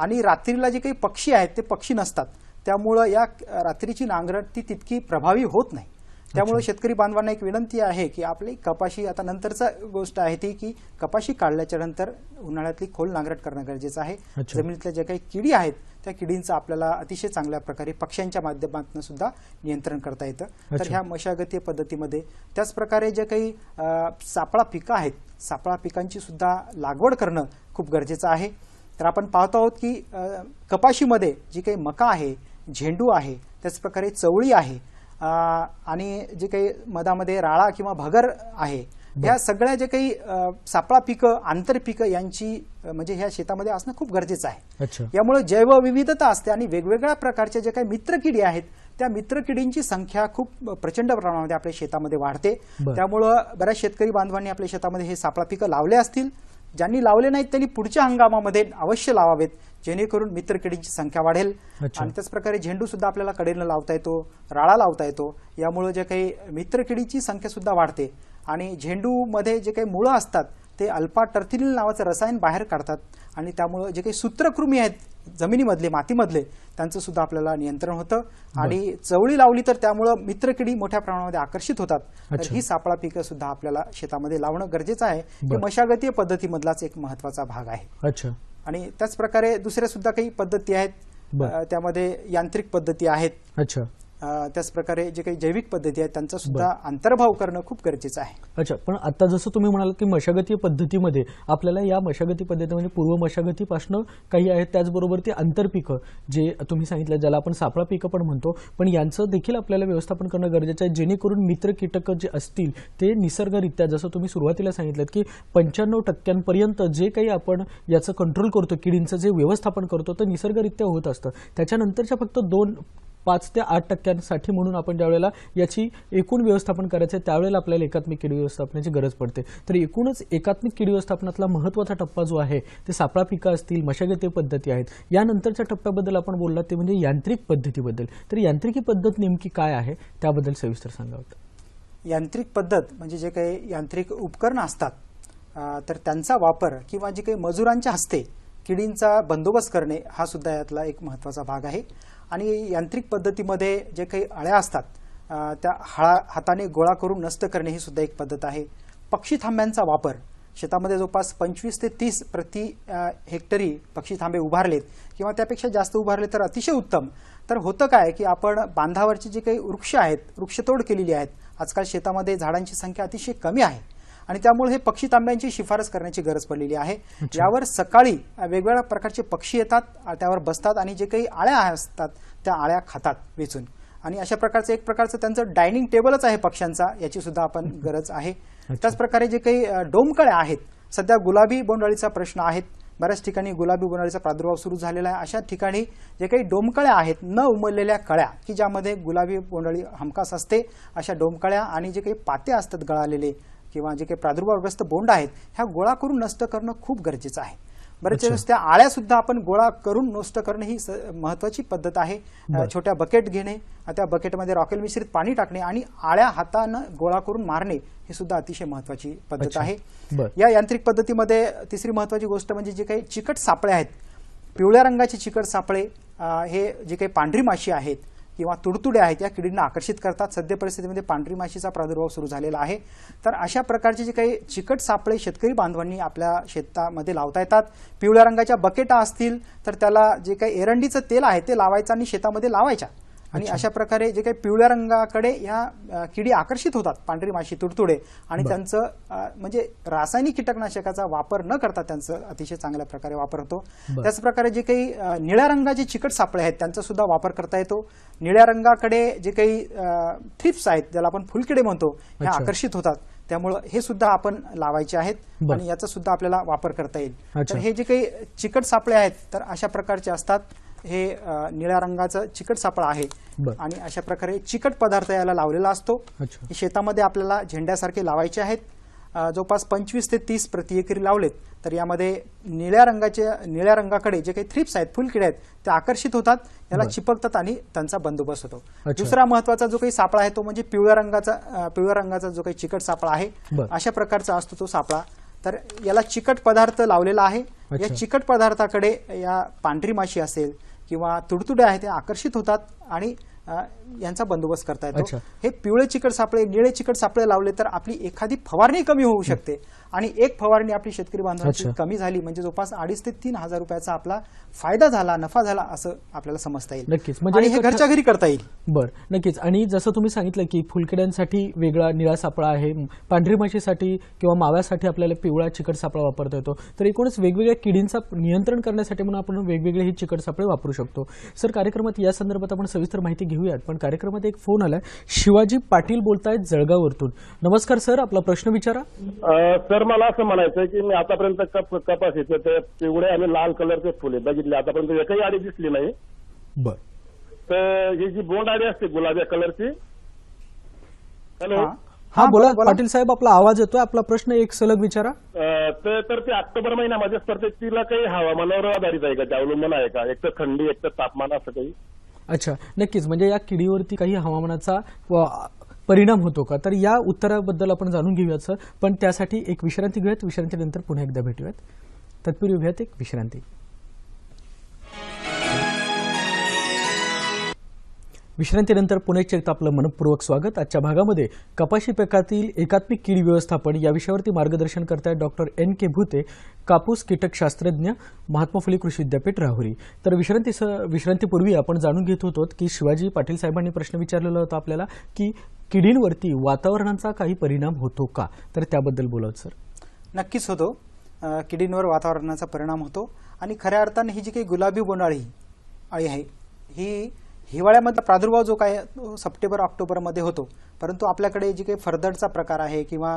आणि रात्रीला जे काही पक्षी आहेत ते पक्षी नसतात त्यामुळं या रात्रीची नांगरट ती तितकी प्रभावी होत नाही त्यामुळे शेतकरी बांधवांना एक विनंती आहे की आपली कपाशी आता नंतरचा गोष्ट आहे ती की कपाशी काढल्याच्या नंतर उन्हाळ्यातली खोल नांगरट करणं गरजेचं आहे जमिनीतल्या ज्या काही किडी आहेत त्या किडींचं आपल्याला अतिशय चांगल्या प्रकारे पक्ष्यांच्या माध्यमातून सुद्धा नियंत्रण करता येतं तर ह्या मशागती पद्धतीमध्ये त्याचप्रकारे जे काही सापळा पिकं आहेत सापळा पिकांची सुद्धा लागवड करणं खूप गरजेचं आहे तर आपण पाहतो आहोत की कपाशीमध्ये जी काही मका आहे झेंडू आहे त्याचप्रकारे चवळी आहे आणि जे काही मधामध्ये राळा किंवा भगर आहे या सगळ्या जे काही सापळा पिकं आंतरपिकं यांची म्हणजे ह्या शेतामध्ये असणं खूप गरजेचं आहे यामुळे जैवविविधता असते आणि वेगवेगळ्या प्रकारच्या जे काही मित्रकिडी आहेत त्या मित्रकिडींची संख्या खूप प्रचंड प्रमाणामध्ये आपल्या शेतामध्ये वाढते त्यामुळं बऱ्याच शेतकरी बांधवांनी आपल्या शेतामध्ये हे सापळा पिकं लावले असतील ज्यांनी लावले नाहीत त्यांनी पुढच्या हंगामामध्ये अवश्य लावावेत जेणेकरून मित्रकिडींची संख्या वाढेल आणि त्याच प्रकारे झेंडू सुद्धा आपल्याला कडेनं लावता येतो राळा लावता येतो यामुळे जे काही मित्रकिडीची संख्या सुद्धा वाढते आणि झेंडूमध्ये जे काही मुळं असतात ते अल्पा टर्थिनिल नावाचं रसायन बाहेर काढतात आणि त्यामुळं जे काही सूत्रकृमी आहेत जमिनीमधले मातीमधले त्यांचं सुद्धा आपल्याला नियंत्रण होतं आणि चवळी लावली तर त्यामुळं मित्रकिडी मोठ्या प्रमाणामध्ये आकर्षित होतात तर ही सापळा पिकं सुद्धा आपल्याला शेतामध्ये लावणं गरजेचं आहे हे मशागतीय पद्धतीमधलाच एक महत्वाचा भाग आहे अच्छा आणि त्याच प्रकारे दुसऱ्या सुद्धा काही पद्धती आहेत त्यामध्ये यांत्रिक पद्धती आहेत अच्छा त्याचप्रकारे जे काही जैविक पद्धती आहेत त्यांचा सुद्धा अंतर्भाव करणं खूप गरजेचं आहे अच्छा पण आता जसं तुम्ही म्हणाल की मशागती पद्धतीमध्ये आपल्याला या मशागती पद्धती म्हणजे पूर्व मशागतीपासनं काही आहेत त्याचबरोबर ते आंतरपिकं जे तुम्ही सांगितलं ज्याला आपण सापळा पिकं पण म्हणतो पण यांचं देखील आपल्याला व्यवस्थापन करणं गरजेचं आहे जेणेकरून मित्र कीटक जे असतील ते निसर्गरित्या जसं तुम्ही सुरुवातीला सांगितलं की पंच्याण्णव टक्क्यांपर्यंत जे काही आपण याचं कंट्रोल करतो किडींचं जे व्यवस्थापन करतो ते निसर्गरित्या होत असतं त्याच्यानंतरच्या फक्त दोन पाच ते आठ टक्क्यांसाठी म्हणून आपण ज्यावेळेला याची एकूण व्यवस्थापन करायचं आहे त्यावेळेला आपल्याला एकात्मिक कीड व्यवस्थापनाची गरज पडते तर एकूणच एकात्मिक कीड व्यवस्थापनातला महत्त्वाचा टप्पा जो आहे ते सापळा पिका असतील मशागती पद्धती आहेत यानंतरच्या टप्प्याबद्दल आपण बोलला ते म्हणजे यांत्रिक पद्धतीबद्दल तर यांत्रिकी पद्धत नेमकी काय आहे त्याबद्दल सविस्तर सांगावं यांत्रिक पद्धत म्हणजे जे काही यांत्रिक उपकरणं असतात तर त्यांचा वापर किंवा जे काही मजुरांच्या हस्ते किडींचा बंदोबस्त करणे हा सुद्धा यातला एक महत्त्वाचा भाग आहे आणि यांत्रिक पद्धतीमध्ये जे काही अळ्या असतात त्या हळा हाताने गोळा करून नष्ट करणे ही सुद्धा एक पद्धत आहे पक्षी थांब्यांचा वापर शेतामध्ये जवळपास पंचवीस ते तीस प्रति हेक्टरी पक्षी थांबे उभारलेत किंवा त्यापेक्षा जास्त उभारले तर अतिशय उत्तम तर होतं काय की आपण बांधावरची जे काही वृक्ष आहेत वृक्षतोड केलेली आहेत आजकाल शेतामध्ये झाडांची संख्या अतिशय कमी आहे आणि त्यामुळे हे पक्षी तांब्यांची शिफारस करण्याची गरज पडलेली आहे ज्यावर सकाळी वेगवेगळ्या प्रकारचे पक्षी येतात त्यावर बसतात आणि जे काही आळ्या असतात त्या आळ्या खातात वेचून आणि अशा प्रकारचं एक प्रकारचं त्यांचं डायनिंग टेबलच आहे पक्ष्यांचा याची सुद्धा आपण गरज आहे त्याचप्रकारे जे काही डोमकळ्या आहेत सध्या गुलाबी बोंडअळीचा प्रश्न आहेत बऱ्याच ठिकाणी गुलाबी बोंडाळीचा प्रादुर्भाव सुरू झालेला आहे अशा ठिकाणी जे काही डोमकळ्या आहेत न उमललेल्या कळ्या की ज्यामध्ये गुलाबी बोंडाळी हमखास असते अशा डोमकळ्या आणि जे काही पाते असतात गळालेले किंवा जे काही प्रादुर्भावग्रस्त बोंड आहेत ह्या गोळा करून नष्ट करणं खूप गरजेचं आहे बरेच वेळेस त्या आळ्या सुद्धा आपण गोळा करून नष्ट करणे ही महत्वाची पद्धत आहे छोट्या बकेट घेणे त्या बकेटमध्ये रॉकेल मिश्रित पाणी टाकणे आणि आळ्या हातानं गोळा करून मारणे हे सुद्धा अतिशय महत्वाची पद्धत आहे या यांत्रिक पद्धतीमध्ये तिसरी महत्वाची गोष्ट म्हणजे जे काही चिकट सापळे आहेत पिवळ्या रंगाचे चिकट सापळे हे जे काही पांढरी माशी आहेत किंवा तुडतुडे आहेत या किडींना आकर्षित करतात सद्य परिस्थितीमध्ये पांढरी माशीचा प्रादुर्भाव सुरू झालेला आहे तर अशा प्रकारचे जे काही चिकट सापळे शेतकरी बांधवांनी आपल्या शेतामध्ये लावता येतात पिवळ्या रंगाच्या बकेटा असतील तर त्याला जे काही एरंडीचं तेल आहे ते लावायचं आणि शेतामध्ये लावायच्या आणि अशा प्रकारे जे काही पिवळ्या रंगाकडे या किडी आकर्षित होतात पांढरी माशी तुडतुडे आणि त्यांचं म्हणजे रासायनिक कीटकनाशकाचा वापर न करता त्यांचं अतिशय चांगल्या प्रकारे वापर होतो त्याच प्रकारे जे काही निळ्या रंगाचे चिकट सापळे आहेत त्यांचा सुद्धा वापर करता येतो निळ्या रंगाकडे जे काही थ्रिप्स आहेत ज्याला आपण फुलकिडे म्हणतो या आकर्षित होतात त्यामुळं हे सुद्धा आपण लावायचे आहेत आणि याचा सुद्धा आपल्याला वापर करता येईल तर हे जे काही चिकट सापळे आहेत तर अशा प्रकारचे असतात हे निळ्या रंगाचं चिकट सापळा आहे आणि अशा प्रकारे चिकट पदार्थ याला लावलेला असतो शेतामध्ये आपल्याला झेंड्यासारखे लावायचे आहेत जवळपास पंचवीस ते तीस प्रति एकरी लावलेत तर यामध्ये निळ्या रंगाचे निळ्या रंगाकडे जे काही थ्रिप्स आहेत फुलकिडे आहेत ते आकर्षित होतात याला चिपकतात आणि त्यांचा बंदोबस्त होतो दुसरा महत्वाचा जो काही सापळा आहे तो म्हणजे पिवळ्या रंगाचा पिवळ्या रंगाचा जो काही चिकट सापळा आहे अशा प्रकारचा असतो तो सापळा तर याला चिकट पदार्थ लावलेला आहे या चिकट पदार्थाकडे या पांढरी माशी असेल किंवा तुडतुडे आहेत ते आकर्षित होतात आणि यांचा बंदोबस्त करता येतो हे पिवळे चिकट सापळे निळे चिकट सापळे लावले तर आपली एखादी फवारणी कमी होऊ शकते आणि एक फवारणी आपली शेतकरी बांधवांची कमी झाली म्हणजे जवळपास अडीच ते तीन हजार रुपयाचा आपला फायदा झाला नफा झाला असं आपल्याला समजता येईल नक्कीच म्हणजे हे घरच्या घरी करता येईल बरं नक्कीच आणि जसं तुम्ही सांगितलं की फुलकिड्यांसाठी वेगळा निळा सापळा आहे पांढरी माशीसाठी किंवा माव्यासाठी आपल्याला पिवळा चिकट सापळा वापरता येतो तर एकूणच वेगवेगळ्या किडींचा नियंत्रण करण्यासाठी म्हणून आपण वेगवेगळे हे चिकट सापळे वापरू शकतो सर कार्यक्रमात या संदर्भात आपण सविस्तर माहिती घेऊयात पण कार्यक्रमात एक फोन आलाय शिवाजी पाटील बोलतायत जळगाववरतून नमस्कार सर आपला प्रश्न विचारा तर मला असं म्हणायचं की मी आतापर्यंत कप कपाशीतले ते पिवळे आणि लाल कलरचे फुले बघितले आतापर्यंत एकही आडी दिसली नाही बर तर ही जी बोंड आडी असते गुलाब्या कलरची हॅलो हा. बोला पाटील साहेब आपला आवाज येतोय आपला प्रश्न एक सलग विचारा तर ते ऑक्टोबर महिना तर ते तिला काही हवामानावर आधारित आहे का अवलंबून आहे का एक तर थंडी एक तर तापमान असं काही अच्छा नक्कीच म्हणजे या किडीवरती काही हवामानाचा परिणाम होतो का तर या उत्तराबद्दल आपण जाणून घेऊयात सर पण त्यासाठी एक विश्रांती घेऊयात विश्रांतीनंतर पुन्हा एकदा भेटूयात तत्पूर्वी घेऊयात एक विश्रांती विश्रांतीनंतर पुन्हा एकदा आपलं मनपूर्वक स्वागत आजच्या भागामध्ये कपाशी पिकातील एकात्मिक कीड व्यवस्थापन या विषयावरती मार्गदर्शन करतायत डॉक्टर एन के भूते कापूस कीटकशास्त्रज्ञ महात्मा फुले कृषी विद्यापीठ राहुरी तर विश्रांती विश्रांतीपूर्वी आपण जाणून घेत होतो की शिवाजी पाटील साहेबांनी प्रश्न विचारलेला होता आपल्याला की किडींवरती वातावरणाचा काही परिणाम होतो का तर त्याबद्दल बोलाव सर नक्कीच होतो किडींवर वातावरणाचा परिणाम होतो आणि खऱ्या अर्थाने ही जी काही गुलाबी बोंडाळी आहे ही हिवाळ्यामधला प्रादुर्भाव जो काय सप्टेंबर ऑक्टोबरमध्ये होतो परंतु आपल्याकडे जे काही फरदडचा प्रकार आहे किंवा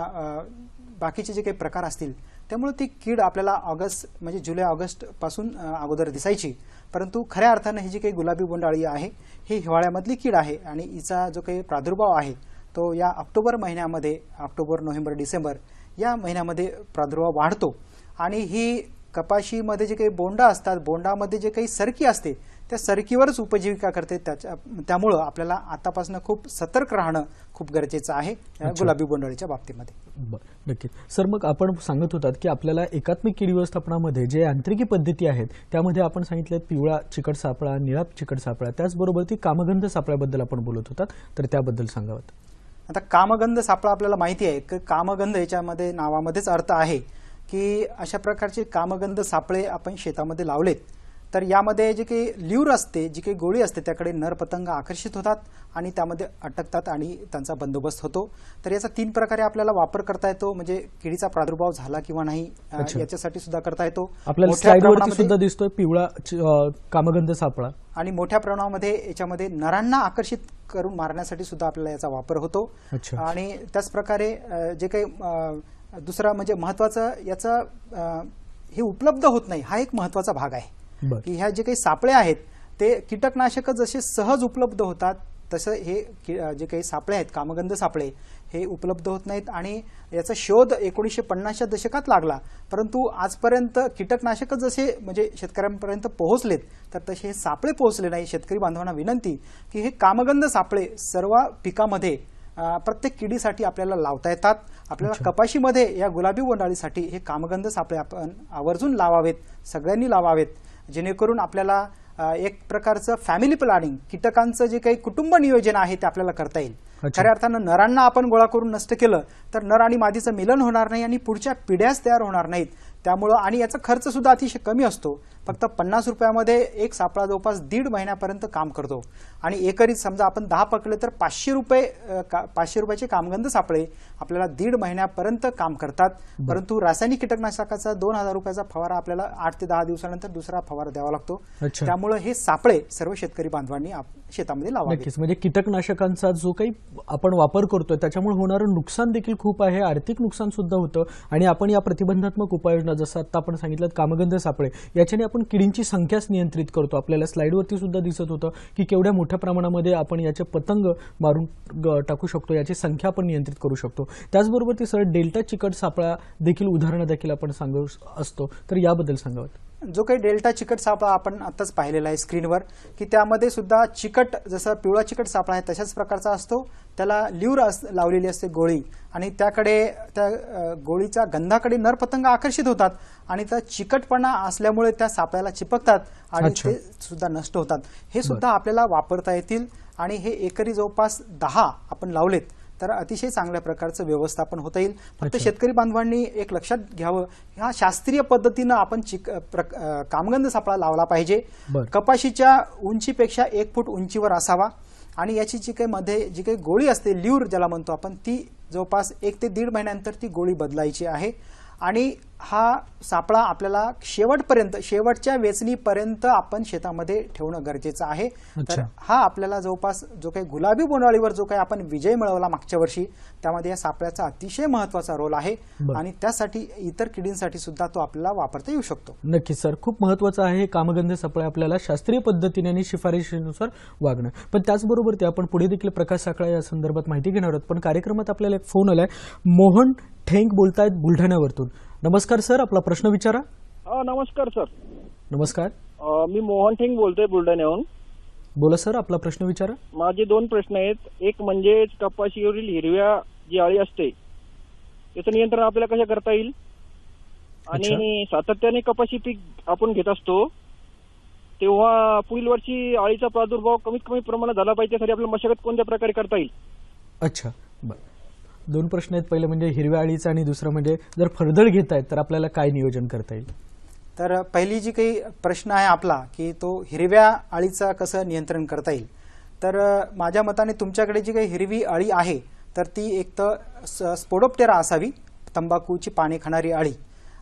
बाकीचे जे काही प्रकार असतील त्यामुळे ती कीड आपल्याला ऑगस्ट म्हणजे जुलै ऑगस्टपासून अगोदर दिसायची परंतु खऱ्या अर्थानं ही जी काही गुलाबी बोंडाळी आहे ही हिवाळ्यामधली कीड आहे आणि हिचा जो काही प्रादुर्भाव आहे तो या ऑक्टोबर महिन्यामध्ये ऑक्टोबर नोव्हेंबर डिसेंबर या महिन्यामध्ये प्रादुर्भाव वाढतो आणि ही कपाशीमध्ये जे काही बोंडा असतात बोंडामध्ये जे काही सरकी असते त्या सरकीवरच उपजीविका करते त्याच्या त्यामुळं आपल्याला आतापासून खूप सतर्क राहणं खूप गरजेचं आहे गुलाबी बोंडळीच्या बाबतीमध्ये नक्कीच सर मग आपण सांगत होतात की आपल्याला एकात्मिक कीड व्यवस्थापनामध्ये जे यांत्रिकी पद्धती आहेत त्यामध्ये आपण सांगितलं पिवळा चिकट सापळा निळा चिकट सापळा त्याचबरोबर ती कामगंध सापळ्याबद्दल आपण बोलत होतात तर त्याबद्दल सांगावं आता कामगंध सापळा आपल्याला माहिती आहे की कामगंध याच्यामध्ये नावामध्येच अर्थ आहे की अशा प्रकारचे कामगंध सापळे आपण शेतामध्ये लावलेत तर यामध्ये जे काही ल्यूर असते जी काही गोळी असते त्याकडे नरपतंग आकर्षित होतात आणि त्यामध्ये अटकतात आणि त्यांचा बंदोबस्त होतो तर याचा तीन प्रकारे आपल्याला वापर करता येतो म्हणजे किडीचा प्रादुर्भाव झाला किंवा नाही याच्यासाठी सुद्धा करता येतो सुद्धा दिसतोय पिवळा कामगंध सापळा आणि मोठ्या प्रमाणामध्ये याच्यामध्ये नरांना आकर्षित करून मारण्यासाठी सुद्धा आपल्याला याचा वापर होतो आणि त्याच प्रकारे जे काही दुसरा म्हणजे महत्वाचं याचा हे उपलब्ध होत नाही हा एक महत्वाचा भाग आहे की ह्या जे काही सापळे आहेत ते कीटकनाशक जसे सहज उपलब्ध होतात तसं हे जे काही सापळे आहेत कामगंध सापळे हे उपलब्ध होत नाहीत आणि याचा शोध एकोणीसशे पन्नासच्या दशकात लागला परंतु आजपर्यंत कीटकनाशक जसे म्हणजे शेतकऱ्यांपर्यंत पोहोचलेत तर तसे हे सापळे पोहोचले नाही शेतकरी बांधवांना विनंती की हे कामगंध सापळे सर्व पिकामध्ये प्रत्येक किडीसाठी आपल्याला लावता येतात आपल्याला कपाशीमध्ये या गुलाबी बोंडाळीसाठी हे कामगंध सापळे आपण आवर्जून लावावेत सगळ्यांनी लावावेत जेणेकरून आपल्याला एक प्रकारचं फॅमिली प्लॅनिंग कीटकांचं जे काही कुटुंब नियोजन आहे ते आपल्याला करता येईल खऱ्या अर्थानं नरांना आपण गोळा करून नष्ट केलं तर नर आणि मादीचं मिलन होणार नाही आणि पुढच्या पिढ्याच तयार होणार नाहीत त्यामुळं आणि याचा खर्च सुद्धा अतिशय कमी असतो फक्त पन्नास रुपयामध्ये एक सापळा जवळपास दीड महिन्यापर्यंत काम करतो आणि एकरीत समजा आपण दहा पकडले तर पाचशे रुपये पाचशे रुपयाचे कामगंध सापळे आपल्याला दीड महिन्यापर्यंत काम करतात परंतु रासायनिक कीटकनाशकाचा दोन हजार रुपयाचा फवारा आपल्याला आठ ते दहा दिवसानंतर दुसरा फवारा द्यावा लागतो त्यामुळे हे सापळे सर्व शेतकरी बांधवांनी शेतामध्ये लावा म्हणजे कीटकनाशकांचा जो काही आपण वापर करतोय त्याच्यामुळे होणारं नुकसान देखील खूप आहे आर्थिक नुकसान सुद्धा होतं आणि आपण या प्रतिबंधात्मक उपाययोजना आता जसं आता आपण सांगितलं कामगंध सापळे याच्याने आपण किडींची संख्याच नियंत्रित करतो आपल्याला स्लाईडवरती सुद्धा दिसत होतं की केवढ्या मोठ्या प्रमाणामध्ये आपण याचे पतंग मारून टाकू शकतो याची संख्या आपण नियंत्रित करू शकतो त्याचबरोबर ती सर डेल्टा चिकट सापळा देखील उदाहरणं देखील आपण सांगू असतो तर याबद्दल सांगावं जो काही डेल्टा चिकट सापळा आपण आताच पाहिलेला आहे स्क्रीनवर की त्यामध्ये सुद्धा चिकट जसा पिवळा चिकट सापळा आहे तशाच प्रकारचा असतो त्याला अस लावलेली असते गोळी आणि त्याकडे त्या गोळीच्या गंधाकडे नरपतंग आकर्षित होतात आणि त्या चिकटपणा असल्यामुळे त्या सापळ्याला चिपकतात आणि ते सुद्धा नष्ट होतात हे सुद्धा आपल्याला वापरता येतील आणि हे एकरी जवळपास दहा आपण लावलेत तर अतिशय चांगल्या प्रकारचं व्यवस्थापन होता येईल फक्त शेतकरी बांधवांनी एक लक्षात घ्यावं ह्या शास्त्रीय पद्धतीनं आपण चिक कामगंध सापळा लावला पाहिजे कपाशीच्या उंचीपेक्षा एक फूट उंचीवर असावा आणि याची जी काही मध्ये जी काही गोळी असते ल्यूर ज्याला म्हणतो आपण ती जवळपास एक ते दीड महिन्यानंतर ती गोळी बदलायची आहे आणि हा सापळा आपल्याला शेवटपर्यंत शेवटच्या वेचणीपर्यंत आपण शेतामध्ये ठेवणं गरजेचं आहे तर हा आपल्याला जवळपास जो काही गुलाबी बोंडाळीवर जो काही आपण विजय मिळवला मागच्या वर्षी त्यामध्ये या सापळ्याचा अतिशय महत्वाचा रोल आहे आणि त्यासाठी इतर किडींसाठी सुद्धा तो आपल्याला वापरता येऊ शकतो नक्की सर खूप महत्वाचं आहे कामगंध सापळे आपल्याला शास्त्रीय पद्धतीने आणि शिफारशीनुसार वागणं पण त्याचबरोबर ते आपण पुढे देखील प्रकाश साखळा या संदर्भात माहिती घेणार आहोत पण कार्यक्रमात आपल्याला एक फोन आलाय मोहन ठेंग बोलतायत बुलढाण्यावरतून नमस्कार सर आपला प्रश्न विचारा हा नमस्कार सर नमस्कार मी मोहन ठिंग बोलतोय बुलढाण्याहून बोला सर आपला प्रश्न विचारा माझे दोन प्रश्न आहेत एक म्हणजे कपाशीवरील हिरव्या जी आळी असते त्याचं नियंत्रण आपल्याला कशा करता येईल आणि सातत्याने कपाशी पीक आपण घेत असतो तेव्हा पुढील वर्षी आळीचा प्रादुर्भाव कमीत कमी प्रमाणात झाला पाहिजे तरी आपल्याला मशागत कोणत्या प्रकारे करता येईल अच्छा बरं दोन प्रश्न आहेत पहिले म्हणजे हिरव्या अळीचा आणि दुसरं म्हणजे जर फर्दर घेत आहेत तर आपल्याला काय नियोजन करता येईल तर पहिली जी काही प्रश्न आहे आपला की तो हिरव्या अळीचा कसं नियंत्रण करता येईल तर माझ्या मताने तुमच्याकडे जी काही हिरवी अळी आहे तर ती एक तर स्पोडोप्टेरा असावी तंबाखूची पाणी खाणारी अळी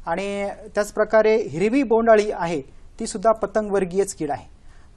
आणि त्याचप्रकारे हिरवी बोंडअळी आहे ती सुद्धा पतंगवर्गीयच कीड आहे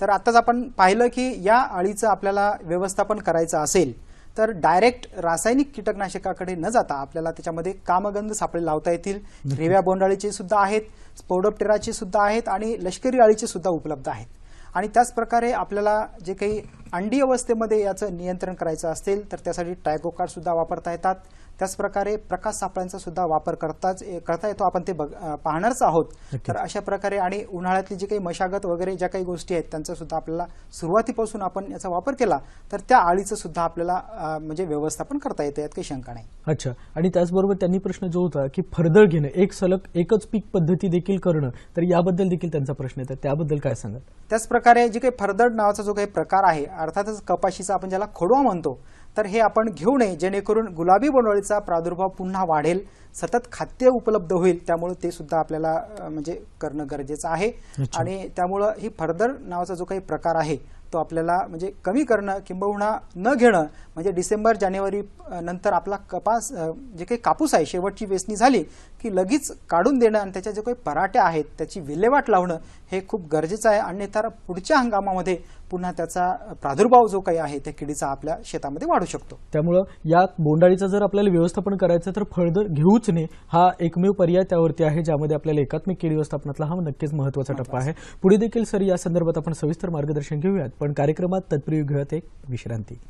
तर आताच आपण पाहिलं की या अळीचं आपल्याला व्यवस्थापन करायचं असेल तर डायरेक्ट रासायनिक कीटकनाशकाकडे न जाता आपल्याला त्याच्यामध्ये कामगंध सापळे लावता येतील रेव्या बोंडाळीचे सुद्धा आहेत स्पोडोप्टेराचे सुद्धा आहेत आणि लष्करी अळीचे सुद्धा उपलब्ध आहेत आणि त्याचप्रकारे आपल्याला जे काही अंडी अवस्थेमध्ये याचं नियंत्रण करायचं असेल तर त्यासाठी टायगोकार्ड सुद्धा वापरता येतात त्याचप्रकारे प्रकाश सापळ्यांचा सुद्धा वापर करताच करता येतो आपण ते बघ पाहणारच आहोत तर अशा प्रकारे आणि उन्हाळ्यातली जी काही मशागत वगैरे ज्या काही गोष्टी आहेत त्यांचा सुद्धा आपल्याला सुरुवातीपासून आपण याचा वापर केला तर त्या आळीचं सुद्धा आपल्याला म्हणजे व्यवस्थापन करता येतं यात काही शंका नाही अच्छा आणि त्याचबरोबर त्यांनी प्रश्न जो होता की फरदळ घेणं एक सलग एकच पीक पद्धती देखील करणं तर याबद्दल देखील त्यांचा प्रश्न येतो त्याबद्दल काय सांगाल त्याचप्रकारे जे काही फरदळ नावाचा जो काही प्रकार आहे अर्थातच कपाशीचा आपण ज्याला खोडवा म्हणतो तर हे आपण घेऊ नये जेणेकरून गुलाबी बोंडअळीचा प्रादुर्भाव पुन्हा वाढेल सतत खाद्य उपलब्ध होईल त्यामुळे ते सुद्धा आपल्याला म्हणजे करणं गरजेचं आहे आणि त्यामुळं ही फर्दर नावाचा जो काही प्रकार आहे तो आपल्याला म्हणजे कमी करणं किंबहुना न घेणं म्हणजे डिसेंबर जानेवारी नंतर आपला कपास जे काही कापूस आहे शेवटची वेचणी झाली की लगेच काढून देणं आणि त्याच्या जे काही पराट्या आहेत त्याची विल्हेवाट लावणं हे खूप गरजेचं आहे अन्यथा पुढच्या हंगामामध्ये पुन्हा त्याचा प्रादुर्भाव जो काही आहे त्या किडीचा आपल्या शेतामध्ये वाढू शकतो त्यामुळं या बोंडाळीचं जर आपल्याला व्यवस्थापन करायचं तर फळदर घेऊच नये हा एकमेव पर्याय त्यावरती आहे ज्यामध्ये आपल्याला एकात्मिक किडी व्यवस्थापनातला हा नक्कीच महत्वाचा टप्पा आहे पुढे देखील सर या संदर्भात आपण सविस्तर मार्गदर्शन घेऊयात पण कार्यक्रमात तत्पूर्वी घेऊयात एक विश्रांती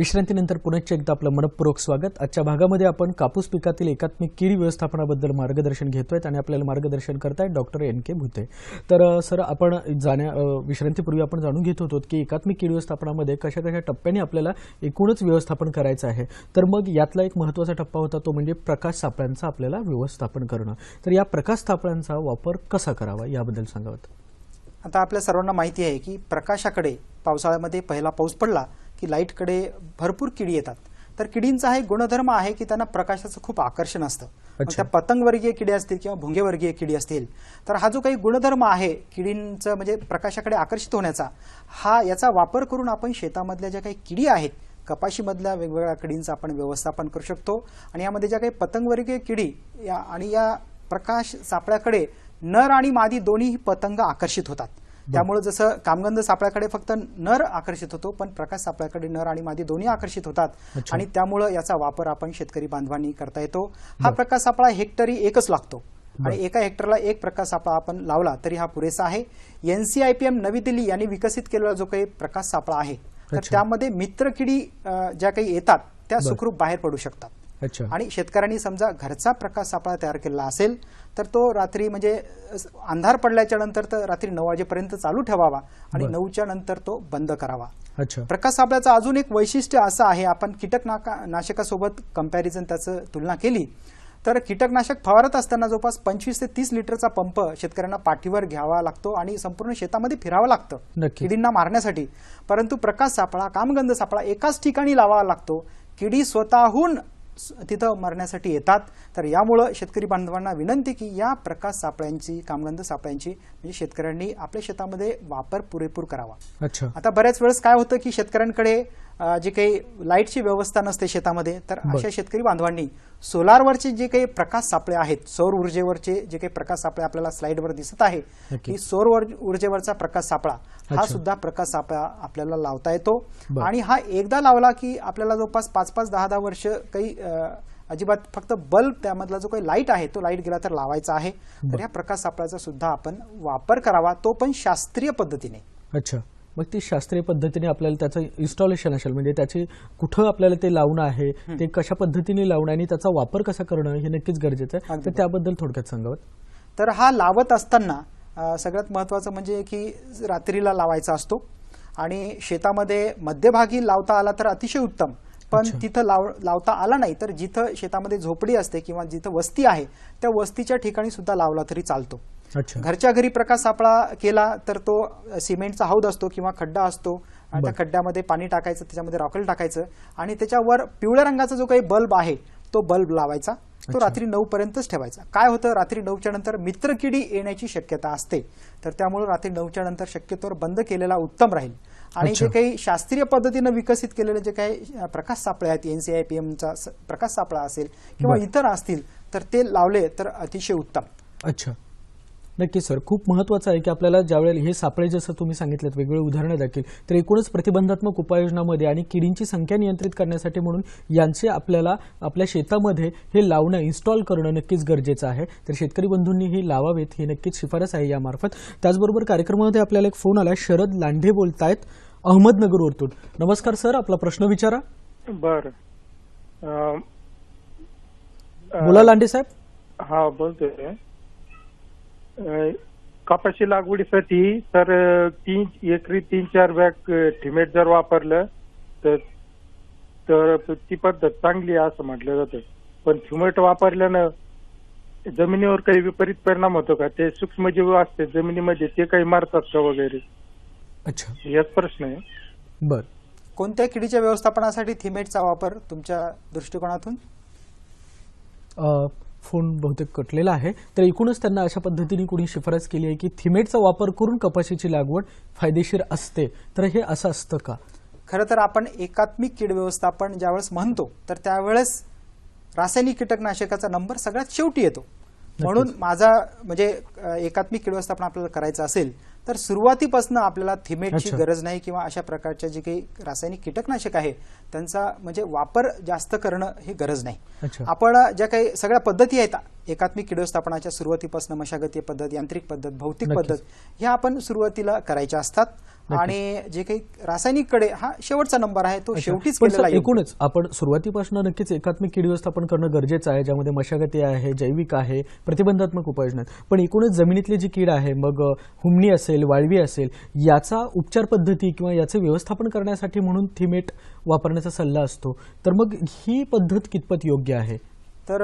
विश्रांतीनंतर पुनश्च एकदा आपलं मनपूर्वक स्वागत आजच्या भागामध्ये आपण कापूस पिकातील एकात्मिक कीड व्यवस्थापनाबद्दल मार्गदर्शन घेतोय आणि आपल्याला मार्गदर्शन करतायत डॉक्टर एन के भुते तर सर आपण जाण्या विश्रांतीपूर्वी आपण जाणून घेत होतो की एकात्मिक कीड व्यवस्थापनामध्ये कशा कशा टप्प्याने आपल्याला एकूणच व्यवस्थापन करायचं आहे तर मग यातला एक महत्त्वाचा टप्पा होता तो म्हणजे प्रकाश सापळ्यांचा आपल्याला व्यवस्थापन करणं तर या प्रकाश सापळ्यांचा वापर कसा करावा याबद्दल सांगावं आता आपल्या सर्वांना माहिती आहे की प्रकाशाकडे पावसाळ्यामध्ये पहिला पाऊस पडला की लाईटकडे भरपूर किडी येतात तर किडींचा हा एक गुणधर्म आहे की त्यांना प्रकाशाचं खूप आकर्षण असतं त्या पतंगवर्गीय किडी असतील किंवा भुंगेवर्गीय किडी असतील तर हा जो काही गुणधर्म आहे किडींचं म्हणजे प्रकाशाकडे आकर्षित होण्याचा हा याचा वापर करून आपण शेतामधल्या ज्या काही किडी आहेत कपाशीमधल्या वेगवेगळ्या किडींचं आपण व्यवस्थापन करू शकतो आणि यामध्ये ज्या काही पतंगवर्गीय किडी या आणि या प्रकाश सापळ्याकडे नर आणि मादी दोन्ही पतंग आकर्षित होतात त्यामुळे जसं कामगंध सापळ्याकडे फक्त नर आकर्षित होतो पण प्रकाश सापळ्याकडे नर आणि मादी दोन्ही आकर्षित होतात आणि त्यामुळे याचा वापर आपण शेतकरी बांधवांनी करता येतो हा प्रकाश सापळा हेक्टरी एकच लागतो आणि एका हेक्टरला एक प्रकाश सापळा आपण लावला तरी हा पुरेसा आहे एनसीआयपीएम नवी दिल्ली यांनी विकसित केलेला जो काही प्रकाश सापळा आहे तर त्यामध्ये मित्र किडी ज्या काही येतात त्या सुखरूप बाहेर पडू शकतात आणि शेतकऱ्यांनी समजा घरचा प्रकाश सापळा तयार केलेला असेल तर तो रात्री म्हणजे अंधार पडल्याच्या नंतर तर रात्री नऊ वाजेपर्यंत चालू ठेवावा आणि नऊच्या नंतर तो बंद करावा अच्छा प्रकाश सापळ्याचं अजून एक वैशिष्ट्य असं आहे आपण कीटकनाशकासोबत नाशकासोबत कंपॅरिझन त्याचं तुलना केली तर कीटकनाशक फवारत असताना जवळपास पंचवीस ते तीस लिटरचा पंप शेतकऱ्यांना पाठीवर घ्यावा लागतो आणि संपूर्ण शेतामध्ये फिरावं लागतं किडींना मारण्यासाठी परंतु प्रकाश सापळा कामगंध सापळा एकाच ठिकाणी लावावा लागतो किडी स्वतःहून तिथं मरण्यासाठी येतात तर यामुळं शेतकरी बांधवांना विनंती की या प्रकाश सापळ्यांची कामगंध सापळ्यांची म्हणजे शेतकऱ्यांनी आपल्या शेतामध्ये वापर पुरेपूर करावा अच्छा आता बऱ्याच वेळेस काय होतं की शेतकऱ्यांकडे जी काही लाईटची व्यवस्था नसते शेतामध्ये तर अशा शेतकरी बांधवांनी सोलारवरचे जे काही प्रकाश सापळे आहेत सौर ऊर्जेवरचे जे काही प्रकाश सापळे आपल्याला स्लाइडवर दिसत आहे की सौर ऊर्जेवरचा प्रकाश सापळा हा सुद्धा प्रकाश सापळा आपल्याला लावता येतो आणि हा एकदा लावला की आपल्याला जवळपास पाच पाच दहा दहा वर्ष काही अजिबात फक्त बल्ब त्यामधला जो काही लाईट आहे तो लाईट गेला तर लावायचा आहे तर ह्या प्रकाश सापळ्याचा सुद्धा आपण वापर करावा तो पण शास्त्रीय पद्धतीने अच्छा मग ती शास्त्रीय पद्धतीने आपल्याला त्याचं इन्स्टॉलेशन असेल म्हणजे त्याचे कुठं आपल्याला ते लावणं आहे ते कशा पद्धतीने लावणं आणि त्याचा वापर कसा करणं हे नक्कीच गरजेचं आहे तर त्याबद्दल थोडक्यात सांगावं तर हा लावत असताना सगळ्यात महत्त्वाचं म्हणजे की रात्रीला लावायचा असतो आणि शेतामध्ये मध्यभागी लावता आला तर अतिशय उत्तम पण तिथं लाव लावता आला नाही तर जिथं शेतामध्ये झोपडी असते किंवा जिथं वस्ती आहे त्या वस्तीच्या ठिकाणी सुद्धा लावला तरी चालतो घरच्या घरी प्रकाश सापळा केला तर तो सिमेंटचा हौद असतो किंवा खड्डा असतो आणि त्या खड्ड्यामध्ये पाणी टाकायचं त्याच्यामध्ये रॉकेल टाकायचं आणि त्याच्यावर पिवळ्या रंगाचा जो काही बल्ब आहे तो बल्ब लावायचा तो रात्री नऊ पर्यंतच ठेवायचा काय होतं रात्री नऊच्या नंतर मित्रकिडी येण्याची शक्यता असते तर त्यामुळे रात्री नऊच्या नंतर शक्यतोवर बंद केलेला उत्तम राहील आणि जे काही शास्त्रीय पद्धतीनं विकसित केलेले जे काही प्रकाश सापळे आहेत एनसीआयपीएमचा पी प्रकाश सापळा असेल किंवा इतर असतील तर ते लावले तर अतिशय उत्तम अच्छा नक्की सर खूप महत्वाचं आहे की आपल्याला ज्यावेळेला हे सापळे जसं तुम्ही सांगितलेत वेगवेगळे उदाहरणं देखील तर एकूणच प्रतिबंधात्मक उपाययोजनामध्ये आणि किडींची संख्या नियंत्रित करण्यासाठी म्हणून यांचे आपल्याला आपल्या शेतामध्ये हे लावणं इन्स्टॉल करणं नक्कीच गरजेचं आहे तर शेतकरी बंधूंनी हे लावावेत ही नक्कीच शिफारस आहे यामार्फत त्याचबरोबर कार्यक्रमामध्ये आपल्याला एक फोन आला शरद लांढे बोलतायत अहमदनगर वरतून नमस्कार सर आपला प्रश्न विचारा बर बोला लांडे साहेब हा बोलतोय कपाशी लागवडीसाठी तर तीन एकरी तीन चार बॅग थिमेट जर वापरलं तर तर ती पद्धत चांगली आहे असं म्हटलं जातं पण थिमेट वापरल्यानं जमिनीवर काही विपरीत परिणाम होतो का ते सूक्ष्मजीव असते जमिनीमध्ये ते काही मारतात का वगैरे अच्छा याच प्रश्न आहे बर कोणत्या किडीच्या व्यवस्थापनासाठी थिमेटचा वापर तुमच्या दृष्टिकोनातून फोन बहुतेक कटलेला आहे तर एकूणच त्यांना अशा पद्धतीने कोणी शिफारस केली आहे की थिमेटचा वापर करून कपाशीची लागवड फायदेशीर असते तर हे असं असतं का खरं तर आपण एकात्मिक कीड व्यवस्थापन ज्यावेळेस म्हणतो तर त्यावेळेस रासायनिक कीटकनाशकाचा नंबर सगळ्यात शेवटी येतो म्हणून माझा म्हणजे एकात्मिक कीड व्यवस्थापन आपल्याला करायचं असेल तर सुरुवातीपासून आपल्याला थिमेटची गरज नाही किंवा अशा प्रकारच्या जे काही रासायनिक कीटकनाशक आहे त्यांचा म्हणजे वापर जास्त करणं ही गरज नाही आपण ज्या काही सगळ्या पद्धती आहेत एकात्मिक कीड व्यवस्थापनाच्या सुरुवातीपासून मशागती पद्धत यांत्रिक पद्धत भौतिक पद्धत ह्या आपण सुरुवातीला करायच्या असतात आणि जे काही रासायनिक कडे हा शेवटचा नंबर आहे तो शेवटीच एकूणच आपण सुरुवातीपासून नक्कीच एकात्मिक कीड व्यवस्थापन करणं गरजेचं आहे ज्यामध्ये मशागती आहे जैविक आहे प्रतिबंधात्मक उपाययोजना पण एकूणच जमिनीतली जी कीड आहे मग हुमणी असेल वाळवी असेल याचा उपचार पद्धती किंवा याचे व्यवस्थापन करण्यासाठी म्हणून थिमेट वापरण्याचा सल्ला असतो तर मग ही पद्धत कितपत योग्य आहे तर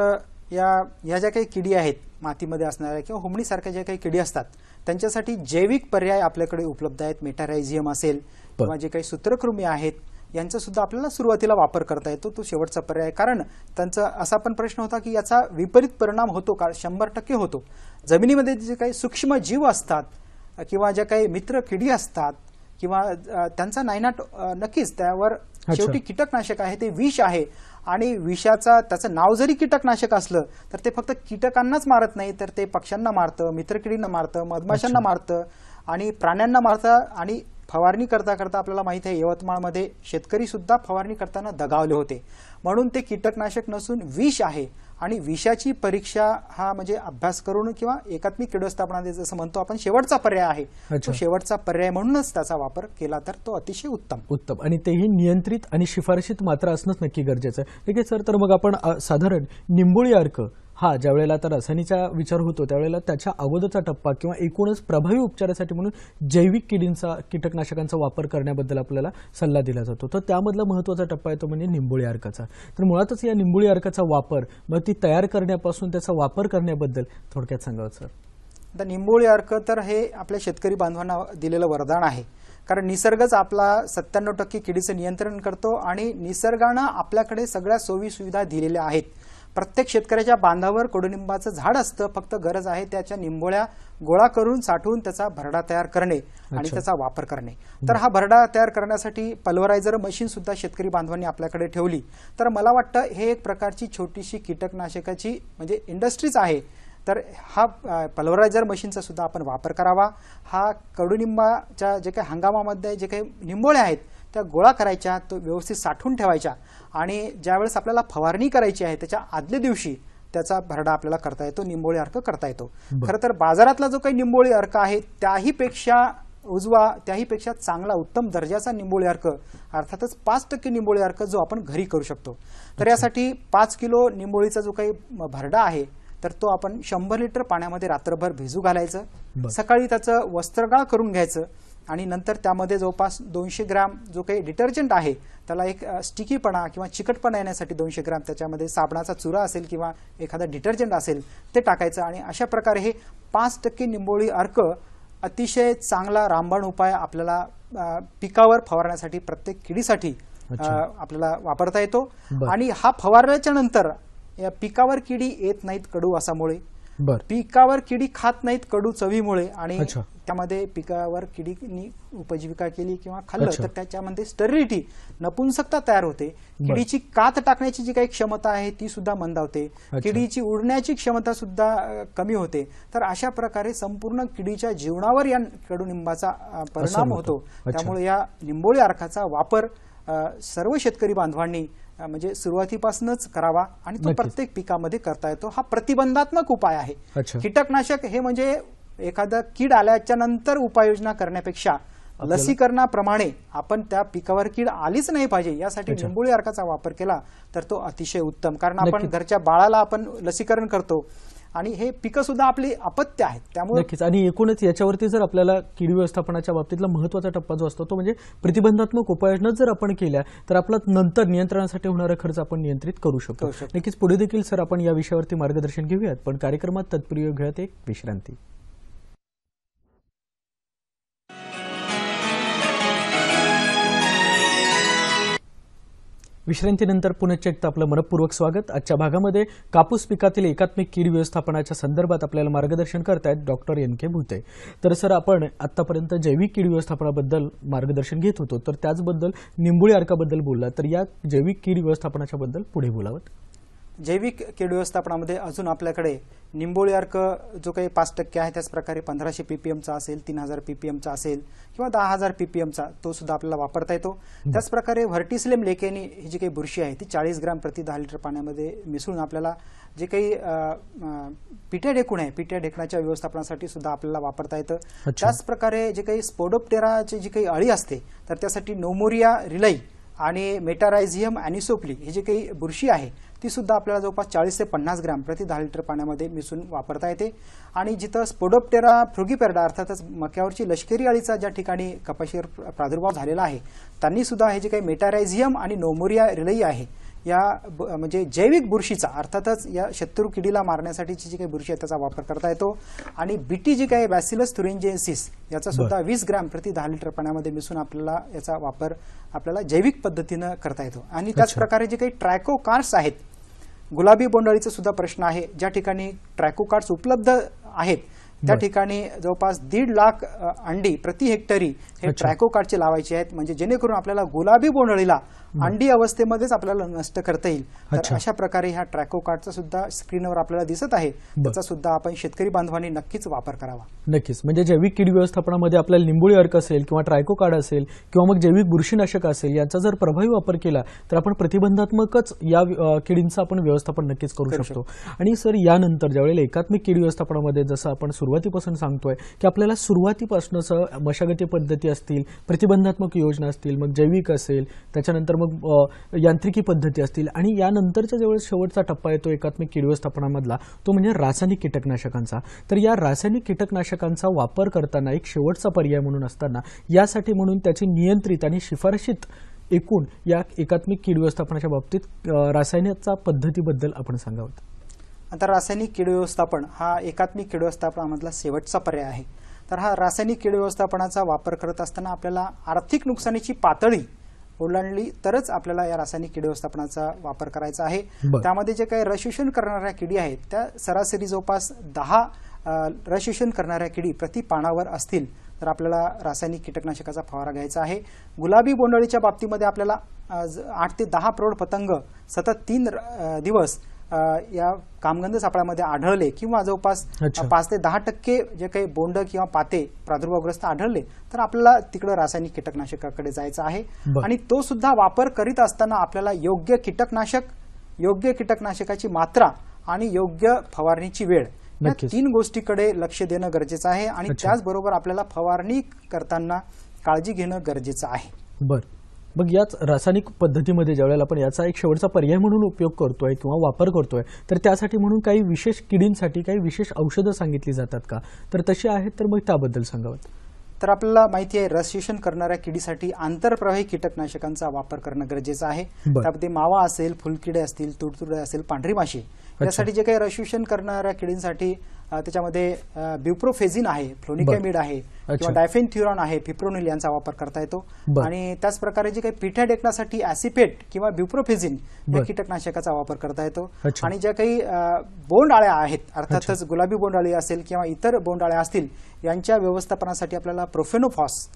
या ह्या ज्या काही किडी आहेत मातीमध्ये असणाऱ्या किंवा हुमणीसारख्या ज्या काही किडी असतात त्यांच्यासाठी जैविक पर्याय आपल्याकडे उपलब्ध आहेत मेटारायझियम असेल किंवा जे काही सूत्रकृमी आहेत यांचा सुद्धा आपल्याला सुरुवातीला वापर करता येतो तो शेवटचा पर्याय कारण त्यांचा असा पण प्रश्न होता की याचा विपरीत परिणाम होतो का शंभर टक्के होतो जमिनीमध्ये जे काही सूक्ष्म जीव असतात किंवा ज्या काही मित्र किडी असतात किंवा त्यांचा नायनाट नक्कीच त्यावर शेवटी कीटकनाशक आहे ते विष आहे आणि विषाचा त्याचं नाव जरी कीटकनाशक असलं तर ते फक्त कीटकांनाच मारत नाही तर ते पक्ष्यांना मारतं मित्रकिडींना मारतं मधमाशांना मारतं आणि प्राण्यांना मारतं आणि फवारणी करता करता आपल्याला माहीत आहे यवतमाळमध्ये शेतकरी सुद्धा फवारणी करताना दगावले होते म्हणून ते कीटकनाशक नसून विष आहे आणि विषाची परीक्षा हा म्हणजे अभ्यास करून किंवा एकात्मिक कीड जसं म्हणतो आपण शेवटचा पर्याय आहे तो शेवटचा पर्याय म्हणूनच त्याचा वापर केला तर तो अतिशय उत्तम उत्तम आणि तेही नियंत्रित आणि शिफारशीत मात्र असणंच नक्की गरजेचं आहे ठीक आहे सर तर मग आपण साधारण निंबोळी अर्क हा ज्यावेळेला तर रसायनीचा विचार होतो त्यावेळेला त्याच्या अगोदरचा टप्पा किंवा एकूणच प्रभावी उपचारासाठी म्हणून जैविक किडींचा कीटकनाशकांचा वापर करण्याबद्दल आपल्याला सल्ला दिला जातो तर त्यामधला महत्त्वाचा टप्पा येतो म्हणजे निंबोळी अर्काचा तर मुळातच या निंबोळी अर्काचा वापर मग ती तयार करण्यापासून त्याचा वापर करण्याबद्दल थोडक्यात सांगावं सर आता निंबोळी अर्क तर हे आपल्या शेतकरी बांधवांना दिलेलं वरदान आहे कारण निसर्गच आपला सत्त्याण्णव टक्के किडीचं नियंत्रण करतो आणि निसर्गानं आपल्याकडे सगळ्या सोयी सुविधा दिलेल्या आहेत प्रत्येक शेतकऱ्याच्या बांधावर कडुनिंबाचं झाड असतं फक्त गरज आहे त्याच्या निंबोळ्या गोळा करून साठवून त्याचा भरडा तयार करणे आणि त्याचा वापर करणे तर हा भरडा तयार करण्यासाठी पल्वरायझर मशीन सुद्धा शेतकरी बांधवांनी आपल्याकडे ठेवली तर मला वाटतं हे एक प्रकारची छोटीशी कीटकनाशकाची म्हणजे इंडस्ट्रीज आहे तर हा पल्वरायझर मशीनचा सुद्धा आपण वापर करावा हा कडुनिंबाच्या जे काही हंगामामध्ये जे काही निंबोळ्या आहेत त्या गोळा करायच्या तो व्यवस्थित साठवून ठेवायच्या आणि ज्यावेळेस आपल्याला फवारणी करायची आहे त्याच्या आदल्या दिवशी त्याचा भरडा आपल्याला करता येतो निंबोळी अर्क करता येतो खरं तर बाजारातला जो काही निंबोळी अर्क आहे त्याहीपेक्षा उजवा त्याहीपेक्षा चांगला उत्तम दर्जाचा निंबोळी अर्क अर्थातच पाच टक्के निंबोळी अर्क जो आपण घरी करू शकतो तर यासाठी पाच किलो निंबोळीचा जो काही भरडा आहे तर तो आपण शंभर लिटर पाण्यामध्ये रात्रभर भिजू घालायचं सकाळी त्याचं वस्त्रगाळ करून घ्यायचं आणि नंतर त्यामध्ये जवळपास दोनशे ग्रॅम जो काही डिटर्जंट आहे त्याला एक स्टिकीपणा किंवा चिकटपणा येण्यासाठी दोनशे ग्रॅम त्याच्यामध्ये साबणाचा चुरा असेल किंवा एखादा डिटर्जंट असेल ते टाकायचं आणि अशा प्रकारे हे पाच टक्के निंबोळी अर्क अतिशय चांगला रामबाण उपाय आपल्याला पिकावर फवारण्यासाठी प्रत्येक किडीसाठी आपल्याला वापरता येतो आणि हा फवारण्याच्या नंतर या पिकावर किडी येत नाहीत कडू असामुळे पिकावर किडी खात नाहीत कडू चवीमुळे आणि त्यामध्ये पिकावर किडीनी उपजीविका केली किंवा खाल्लं तर त्याच्यामध्ये स्टरिलिटी नपुंसकता तयार होते किडीची कात टाकण्याची जी काही क्षमता आहे ती सुद्धा मंदावते किडीची उडण्याची क्षमता सुद्धा कमी होते तर अशा प्रकारे संपूर्ण किडीच्या जीवनावर या कडुनिंबाचा परिणाम होतो त्यामुळे या निंबोळी अर्खाचा वापर सर्व शेतकरी बांधवांनी म्हणजे सुरुवातीपासूनच करावा आणि तो प्रत्येक पिकामध्ये करता येतो हा प्रतिबंधात्मक उपाय आहे कीटकनाशक हे म्हणजे एखादा कीड आल्याच्या नंतर उपाययोजना करण्यापेक्षा लसीकरणाप्रमाणे आपण त्या पिकावर कीड आलीच नाही पाहिजे यासाठी लिंबोळी अर्काचा वापर केला तर तो अतिशय उत्तम कारण आपण घरच्या बाळाला आपण लसीकरण करतो आणि हे पिकं सुद्धा आपली अपत्य आहेत त्यामुळे नक्कीच आणि एकूणच याच्यावरती जर आपल्याला कीड व्यवस्थापनाच्या बाबतीतला महत्वाचा टप्पा जो असतो तो म्हणजे प्रतिबंधात्मक उपाययोजना जर आपण केल्या तर आपला नंतर नियंत्रणासाठी होणारा खर्च आपण नियंत्रित करू शकतो नक्कीच पुढे देखील सर आपण या विषयावरती मार्गदर्शन घेऊयात पण कार्यक्रमात तत्पूर्वी घेऊयात एक विश्रांती विश्रांतीनंतर पुन्हा एकदा आपलं मनपूर्वक स्वागत आजच्या भागामध्ये कापूस पिकातील एकात्मिक कीड व्यवस्थापनाच्या संदर्भात आपल्याला मार्गदर्शन करतायत डॉक्टर एन के भूते तर सर आपण आतापर्यंत जैविक कीड व्यवस्थापनाबद्दल मार्गदर्शन घेत होतो तर त्याचबद्दल निंबुळी अर्काबद्दल बोलला तर या जैविक कीड व्यवस्थापनाच्या बद्दल पुढे बोलावं जैविक कीड व्यवस्थापनामध्ये अजून आपल्याकडे निंबोळी अर्क जो काही पाच टक्के आहे त्याच प्रकारे पंधराशे पीपीएमचा असेल तीन हजार पीपीएमचा असेल किंवा दहा हजार पीपीएमचा तो सुद्धा आपल्याला वापरता येतो त्याचप्रकारे व्हर्टिस्लेम लेकेनी ही जी काही बुरशी आहे ती चाळीस ग्राम प्रति दहा लिटर पाण्यामध्ये मिसळून आपल्याला जे काही पिठ्या ढेकूण आहे पिठ्या ढेकण्याच्या व्यवस्थापनासाठी सुद्धा आपल्याला वापरता येतं त्याचप्रकारे जे काही स्पोडोप्टेराची जी काही अळी असते तर त्यासाठी नोमोरिया रिलाई आणि मेटारायझियम अॅनिसोप्ली ही जी काही बुरशी आहे ती सुद्धा आपल्याला जवळपास चाळीस ते पन्नास ग्रॅम प्रति दहा लिटर पाण्यामध्ये मिसळून वापरता येते आणि जिथं स्पोडोप्टेरा फ्रुगीपेरडा अर्थातच मक्यावरची लष्करी अळीचा ज्या ठिकाणी कपाशीवर प्रादुर्भाव झालेला आहे त्यांनी सुद्धा हे जे काही मेटारायझियम आणि नोमोरिया रिलई आहे या म्हणजे जैविक बुरशीचा अर्थातच या शत्रू किडीला मारण्यासाठीची जी काही बुरशी आहे त्याचा वापर करता येतो आणि बीटी जी काही बॅसिलस थुरेंजेन्सिस याचा सुद्धा वीस ग्रॅम प्रति दहा लिटर पाण्यामध्ये मिसून आपल्याला याचा वापर आपल्याला जैविक पद्धतीनं करता येतो आणि त्याचप्रकारे जे काही ट्रॅको आहेत गुलाबी बोंडाळीचा सुद्धा प्रश्न आहे ज्या ठिकाणी ट्रॅको उपलब्ध आहेत त्या ठिकाणी जवळपास दीड लाख अंडी प्रति हेक्टरी हे ट्रॅको लावायचे आहेत म्हणजे जेणेकरून आपल्याला गुलाबी बोंडळीला अंडी अवस्थेमध्येच आपल्याला नष्ट करता येईल अशा प्रकारे ह्या ट्रॅको कार्डचा सुद्धा स्क्रीनवर आपल्याला दिसत आहे त्याचा सुद्धा आपण शेतकरी बांधवांनी नक्कीच वापर करावा नक्कीच म्हणजे जैविक कीड व्यवस्थापनामध्ये आपल्याला लिंबोळी अर्क असेल किंवा ट्रायको कार्ड असेल किंवा मग जैविक बुरशीनाशक असेल याचा जर प्रभावी वापर केला तर आपण प्रतिबंधात्मकच या किडींचं आपण व्यवस्थापन नक्कीच करू शकतो आणि सर यानंतर ज्यावेळेला एकात्मिक कीड व्यवस्थापनामध्ये जसं आपण सुरुवातीपासून सांगतोय की आपल्याला सुरुवातीपासूनच मशागती पद्धती असतील प्रतिबंधात्मक योजना असतील मग जैविक असेल त्याच्यानंतर मग यांत्रिकी पद्धती असतील आणि यानंतरचा जेव्हा शेवटचा टप्पा येतो एकात्मिक कीड व्यवस्थापनामधला तो म्हणजे रासायनिक कीटकनाशकांचा तर या रासायनिक कीटकनाशकांचा वापर करताना एक शेवटचा पर्याय म्हणून असताना यासाठी म्हणून त्याची नियंत्रित आणि शिफारशीत एकूण या एकात्मिक कीड व्यवस्थापनाच्या बाबतीत रासायनिकचा पद्धतीबद्दल आपण सांगावं आता रासायनिक कीड व्यवस्थापन हा एकात्मिक कीड व्यवस्थापनामधला शेवटचा पर्याय आहे तर हा रासायनिक कीड व्यवस्थापनाचा वापर करत असताना आपल्याला आर्थिक नुकसानीची पातळी ओलांडली तरच आपल्याला या रासायनिक किडी व्यवस्थापनाचा वापर करायचा आहे त्यामध्ये जे काही रशोषण करणाऱ्या किडी आहेत त्या सरासरी जवळपास दहा रशोषण करणाऱ्या किडी प्रति पानावर असतील तर आपल्याला रासायनिक कीटकनाशकाचा फवारा घ्यायचा आहे गुलाबी बोंडळीच्या बाबतीमध्ये आपल्याला आठ ते दहा प्रौढ पतंग सतत तीन दिवस या कामगंध सापळ्यामध्ये आढळले किंवा जवळपास पाच ते दहा टक्के जे काही बोंड किंवा पाते प्रादुर्भावग्रस्त आढळले तर आपल्याला तिकडे रासायनिक कीटकनाशकाकडे जायचं आहे आणि तो सुद्धा वापर करीत असताना आपल्याला योग्य कीटकनाशक योग्य कीटकनाशकाची मात्रा आणि योग्य फवारणीची वेळ या तीन गोष्टीकडे लक्ष देणं गरजेचं आहे आणि त्याचबरोबर आपल्याला फवारणी करताना काळजी घेणं गरजेचं आहे बरं मग याच रासायनिक पद्धतीमध्ये ज्यावेळेला आपण याचा एक शेवटचा पर्याय म्हणून उपयोग करतोय किंवा वापर करतोय तर त्यासाठी म्हणून काही विशेष किडींसाठी काही विशेष औषधं सांगितली जातात का तर तशी आहेत तर मग त्याबद्दल सांगावं तर आपल्याला माहिती आहे रसशोषण करणाऱ्या किडीसाठी आंतरप्रवाही कीटकनाशकांचा वापर करणं गरजेचं आहे त्यामध्ये मावा असेल फुलकिडे असतील तुडतुडे असेल पांढरी माशी त्यासाठी जे काही रशिशन करणाऱ्या किडींसाठी त्याच्यामध्ये ब्युप्रोफेझिन आहे फ्लोनिकॅमिड आहे किंवा थ्युरॉन आहे फिप्रोनिल यांचा वापर करता येतो आणि त्याच प्रकारे जे काही पिठ्या डेकण्यासाठी ऍसिपेट किंवा ब्युप्रोफेझिन या कीटकनाशकाचा वापर करता येतो आणि ज्या काही बोंडाळ्या आहेत अर्थातच गुलाबी बोंडाळी असेल किंवा इतर बोंडाळ्या असतील यांच्या व्यवस्थापनासाठी आपल्याला प्रोफेनोफॉस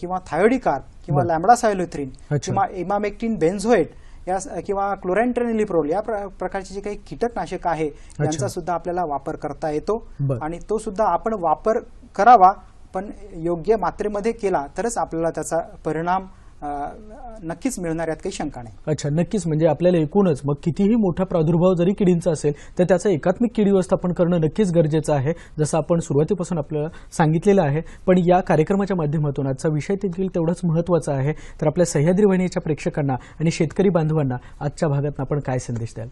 किंवा थायोडिकार किंवा लॅम्डासायलोथ्रीन किंवा इमामेक्टिन बेन्झोएट या किंवा प्रोल, या प्रकारचे जे काही कीटकनाशक आहे यांचा सुद्धा आपल्याला वापर करता येतो आणि तो सुद्धा आपण वापर करावा पण योग्य मात्रेमध्ये केला तरच आपल्याला त्याचा परिणाम नक्कीच मिळणार यात काही शंका नाही अच्छा नक्कीच म्हणजे आपल्याला एकूणच मग कितीही मोठा प्रादुर्भाव जरी किडींचा असेल तर त्याचं एकात्मिक किडी व्यवस्थापन करणं नक्कीच गरजेचं आहे जसं आपण सुरुवातीपासून आपल्याला सांगितलेलं आहे पण या कार्यक्रमाच्या माध्यमातून आजचा विषय देखील तेवढाच महत्त्वाचा आहे तर आपल्या सह्याद्री वाहिनीच्या प्रेक्षकांना आणि शेतकरी बांधवांना आजच्या भागात आपण काय संदेश द्याल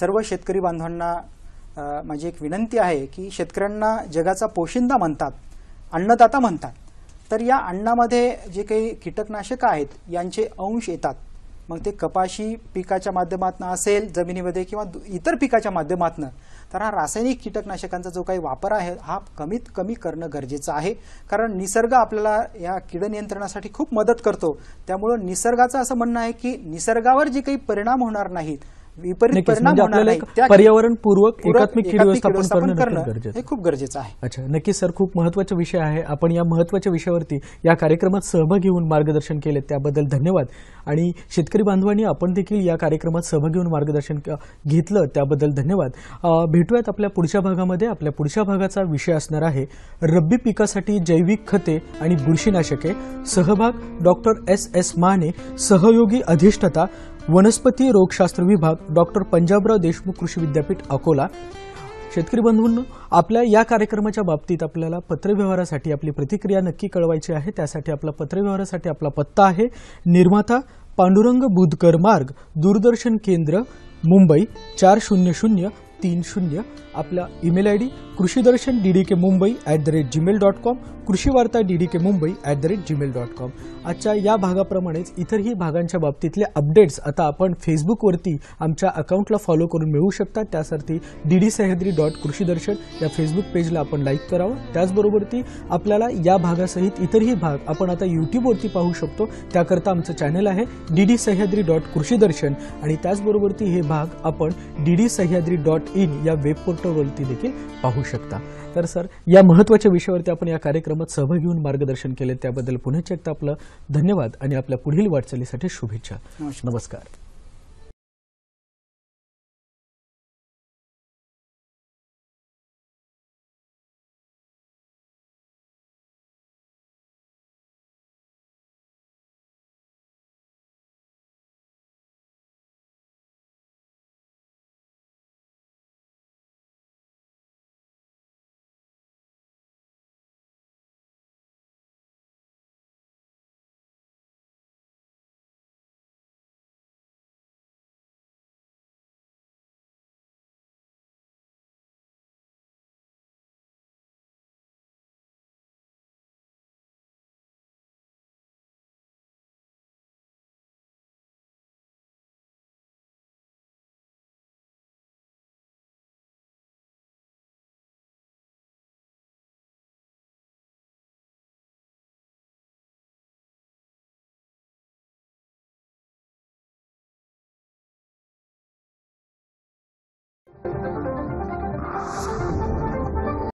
सर्व शेतकरी बांधवांना माझी एक विनंती आहे की शेतकऱ्यांना जगाचा पोशिंदा म्हणतात अन्नदाता म्हणतात तर या अन्नामध्ये जे काही कीटकनाशकं आहेत यांचे अंश येतात मग ते कपाशी पिकाच्या माध्यमातून असेल जमिनीमध्ये किंवा इतर पिकाच्या माध्यमातून तर हा रासायनिक कीटकनाशकांचा जो काही वापर आहे हा कमीत कमी करणं गरजेचं आहे कारण निसर्ग आपल्याला या कीड नियंत्रणासाठी खूप मदत करतो त्यामुळं निसर्गाचं असं म्हणणं आहे की निसर्गावर जे काही परिणाम होणार नाहीत विपरीत परिणाम म्हणजे पर्यावरणपूर्वक एकात्मिक व्यवस्थापन करणं आहे खूप गरजेचं आहे अच्छा नक्की सर खूप महत्वाचा विषय आहे आपण या महत्वाच्या विषयावरती या कार्यक्रमात सहभागी होऊन मार्गदर्शन केले त्याबद्दल धन्यवाद आणि शेतकरी बांधवांनी आपण देखील या कार्यक्रमात सहभागी होऊन मार्गदर्शन घेतलं त्याबद्दल धन्यवाद भेटूयात आपल्या पुढच्या भागामध्ये आपल्या पुढच्या भागाचा विषय असणार आहे रब्बी पिकासाठी जैविक खते आणि बुरशीनाशके सहभाग डॉक्टर एस एस माने सहयोगी अधिष्ठता वनस्पती रोगशास्त्र विभाग डॉक्टर पंजाबराव देशमुख कृषी विद्यापीठ अकोला शेतकरी बंधूंनो आपल्या या कार्यक्रमाच्या बाबतीत आपल्याला पत्रव्यवहारासाठी आपली प्रतिक्रिया नक्की कळवायची आहे त्यासाठी आपला पत्रव्यवहारासाठी आपला पत्ता आहे निर्माता पांडुरंग बुधकर मार्ग दूरदर्शन केंद्र मुंबई चार शून्य शून्य तीन शून्य आपला email I D Krishi Darshan D D K Mumbai at the rate Gmail dot com Krishi Varta D D K Mumbai at the rate Gmail dot com आजच्या या भागाप्रमाणेच इतरही भागांच्या बाबतीतले अपडेट्स आता आपण फेसबुकवरती आमच्या अकाउंटला फॉलो करून मिळू शकता त्यासाठी D D Sahyadri dot Darshan या फेसबुक पेजला आपण लाईक करावं त्याचबरोबर ती आपल्याला या भागासहित इतरही भाग आपण आता यूट्यूबवरती पाहू शकतो त्याकरता आमचं चॅनल आहे D D Sahyadri dot Darshan आणि त्याचबरोबर ती हे भाग आपण D D Sahyadri dot in या वेबपोर्ट पोर्टलवरती देखील पाहू शकता तर सर या महत्वाच्या विषयावरती आपण या कार्यक्रमात सहभागी होऊन मार्गदर्शन केले त्याबद्दल पुन्हा एकदा आपलं धन्यवाद आणि आपल्या पुढील वाटचालीसाठी शुभेच्छा नमस्कार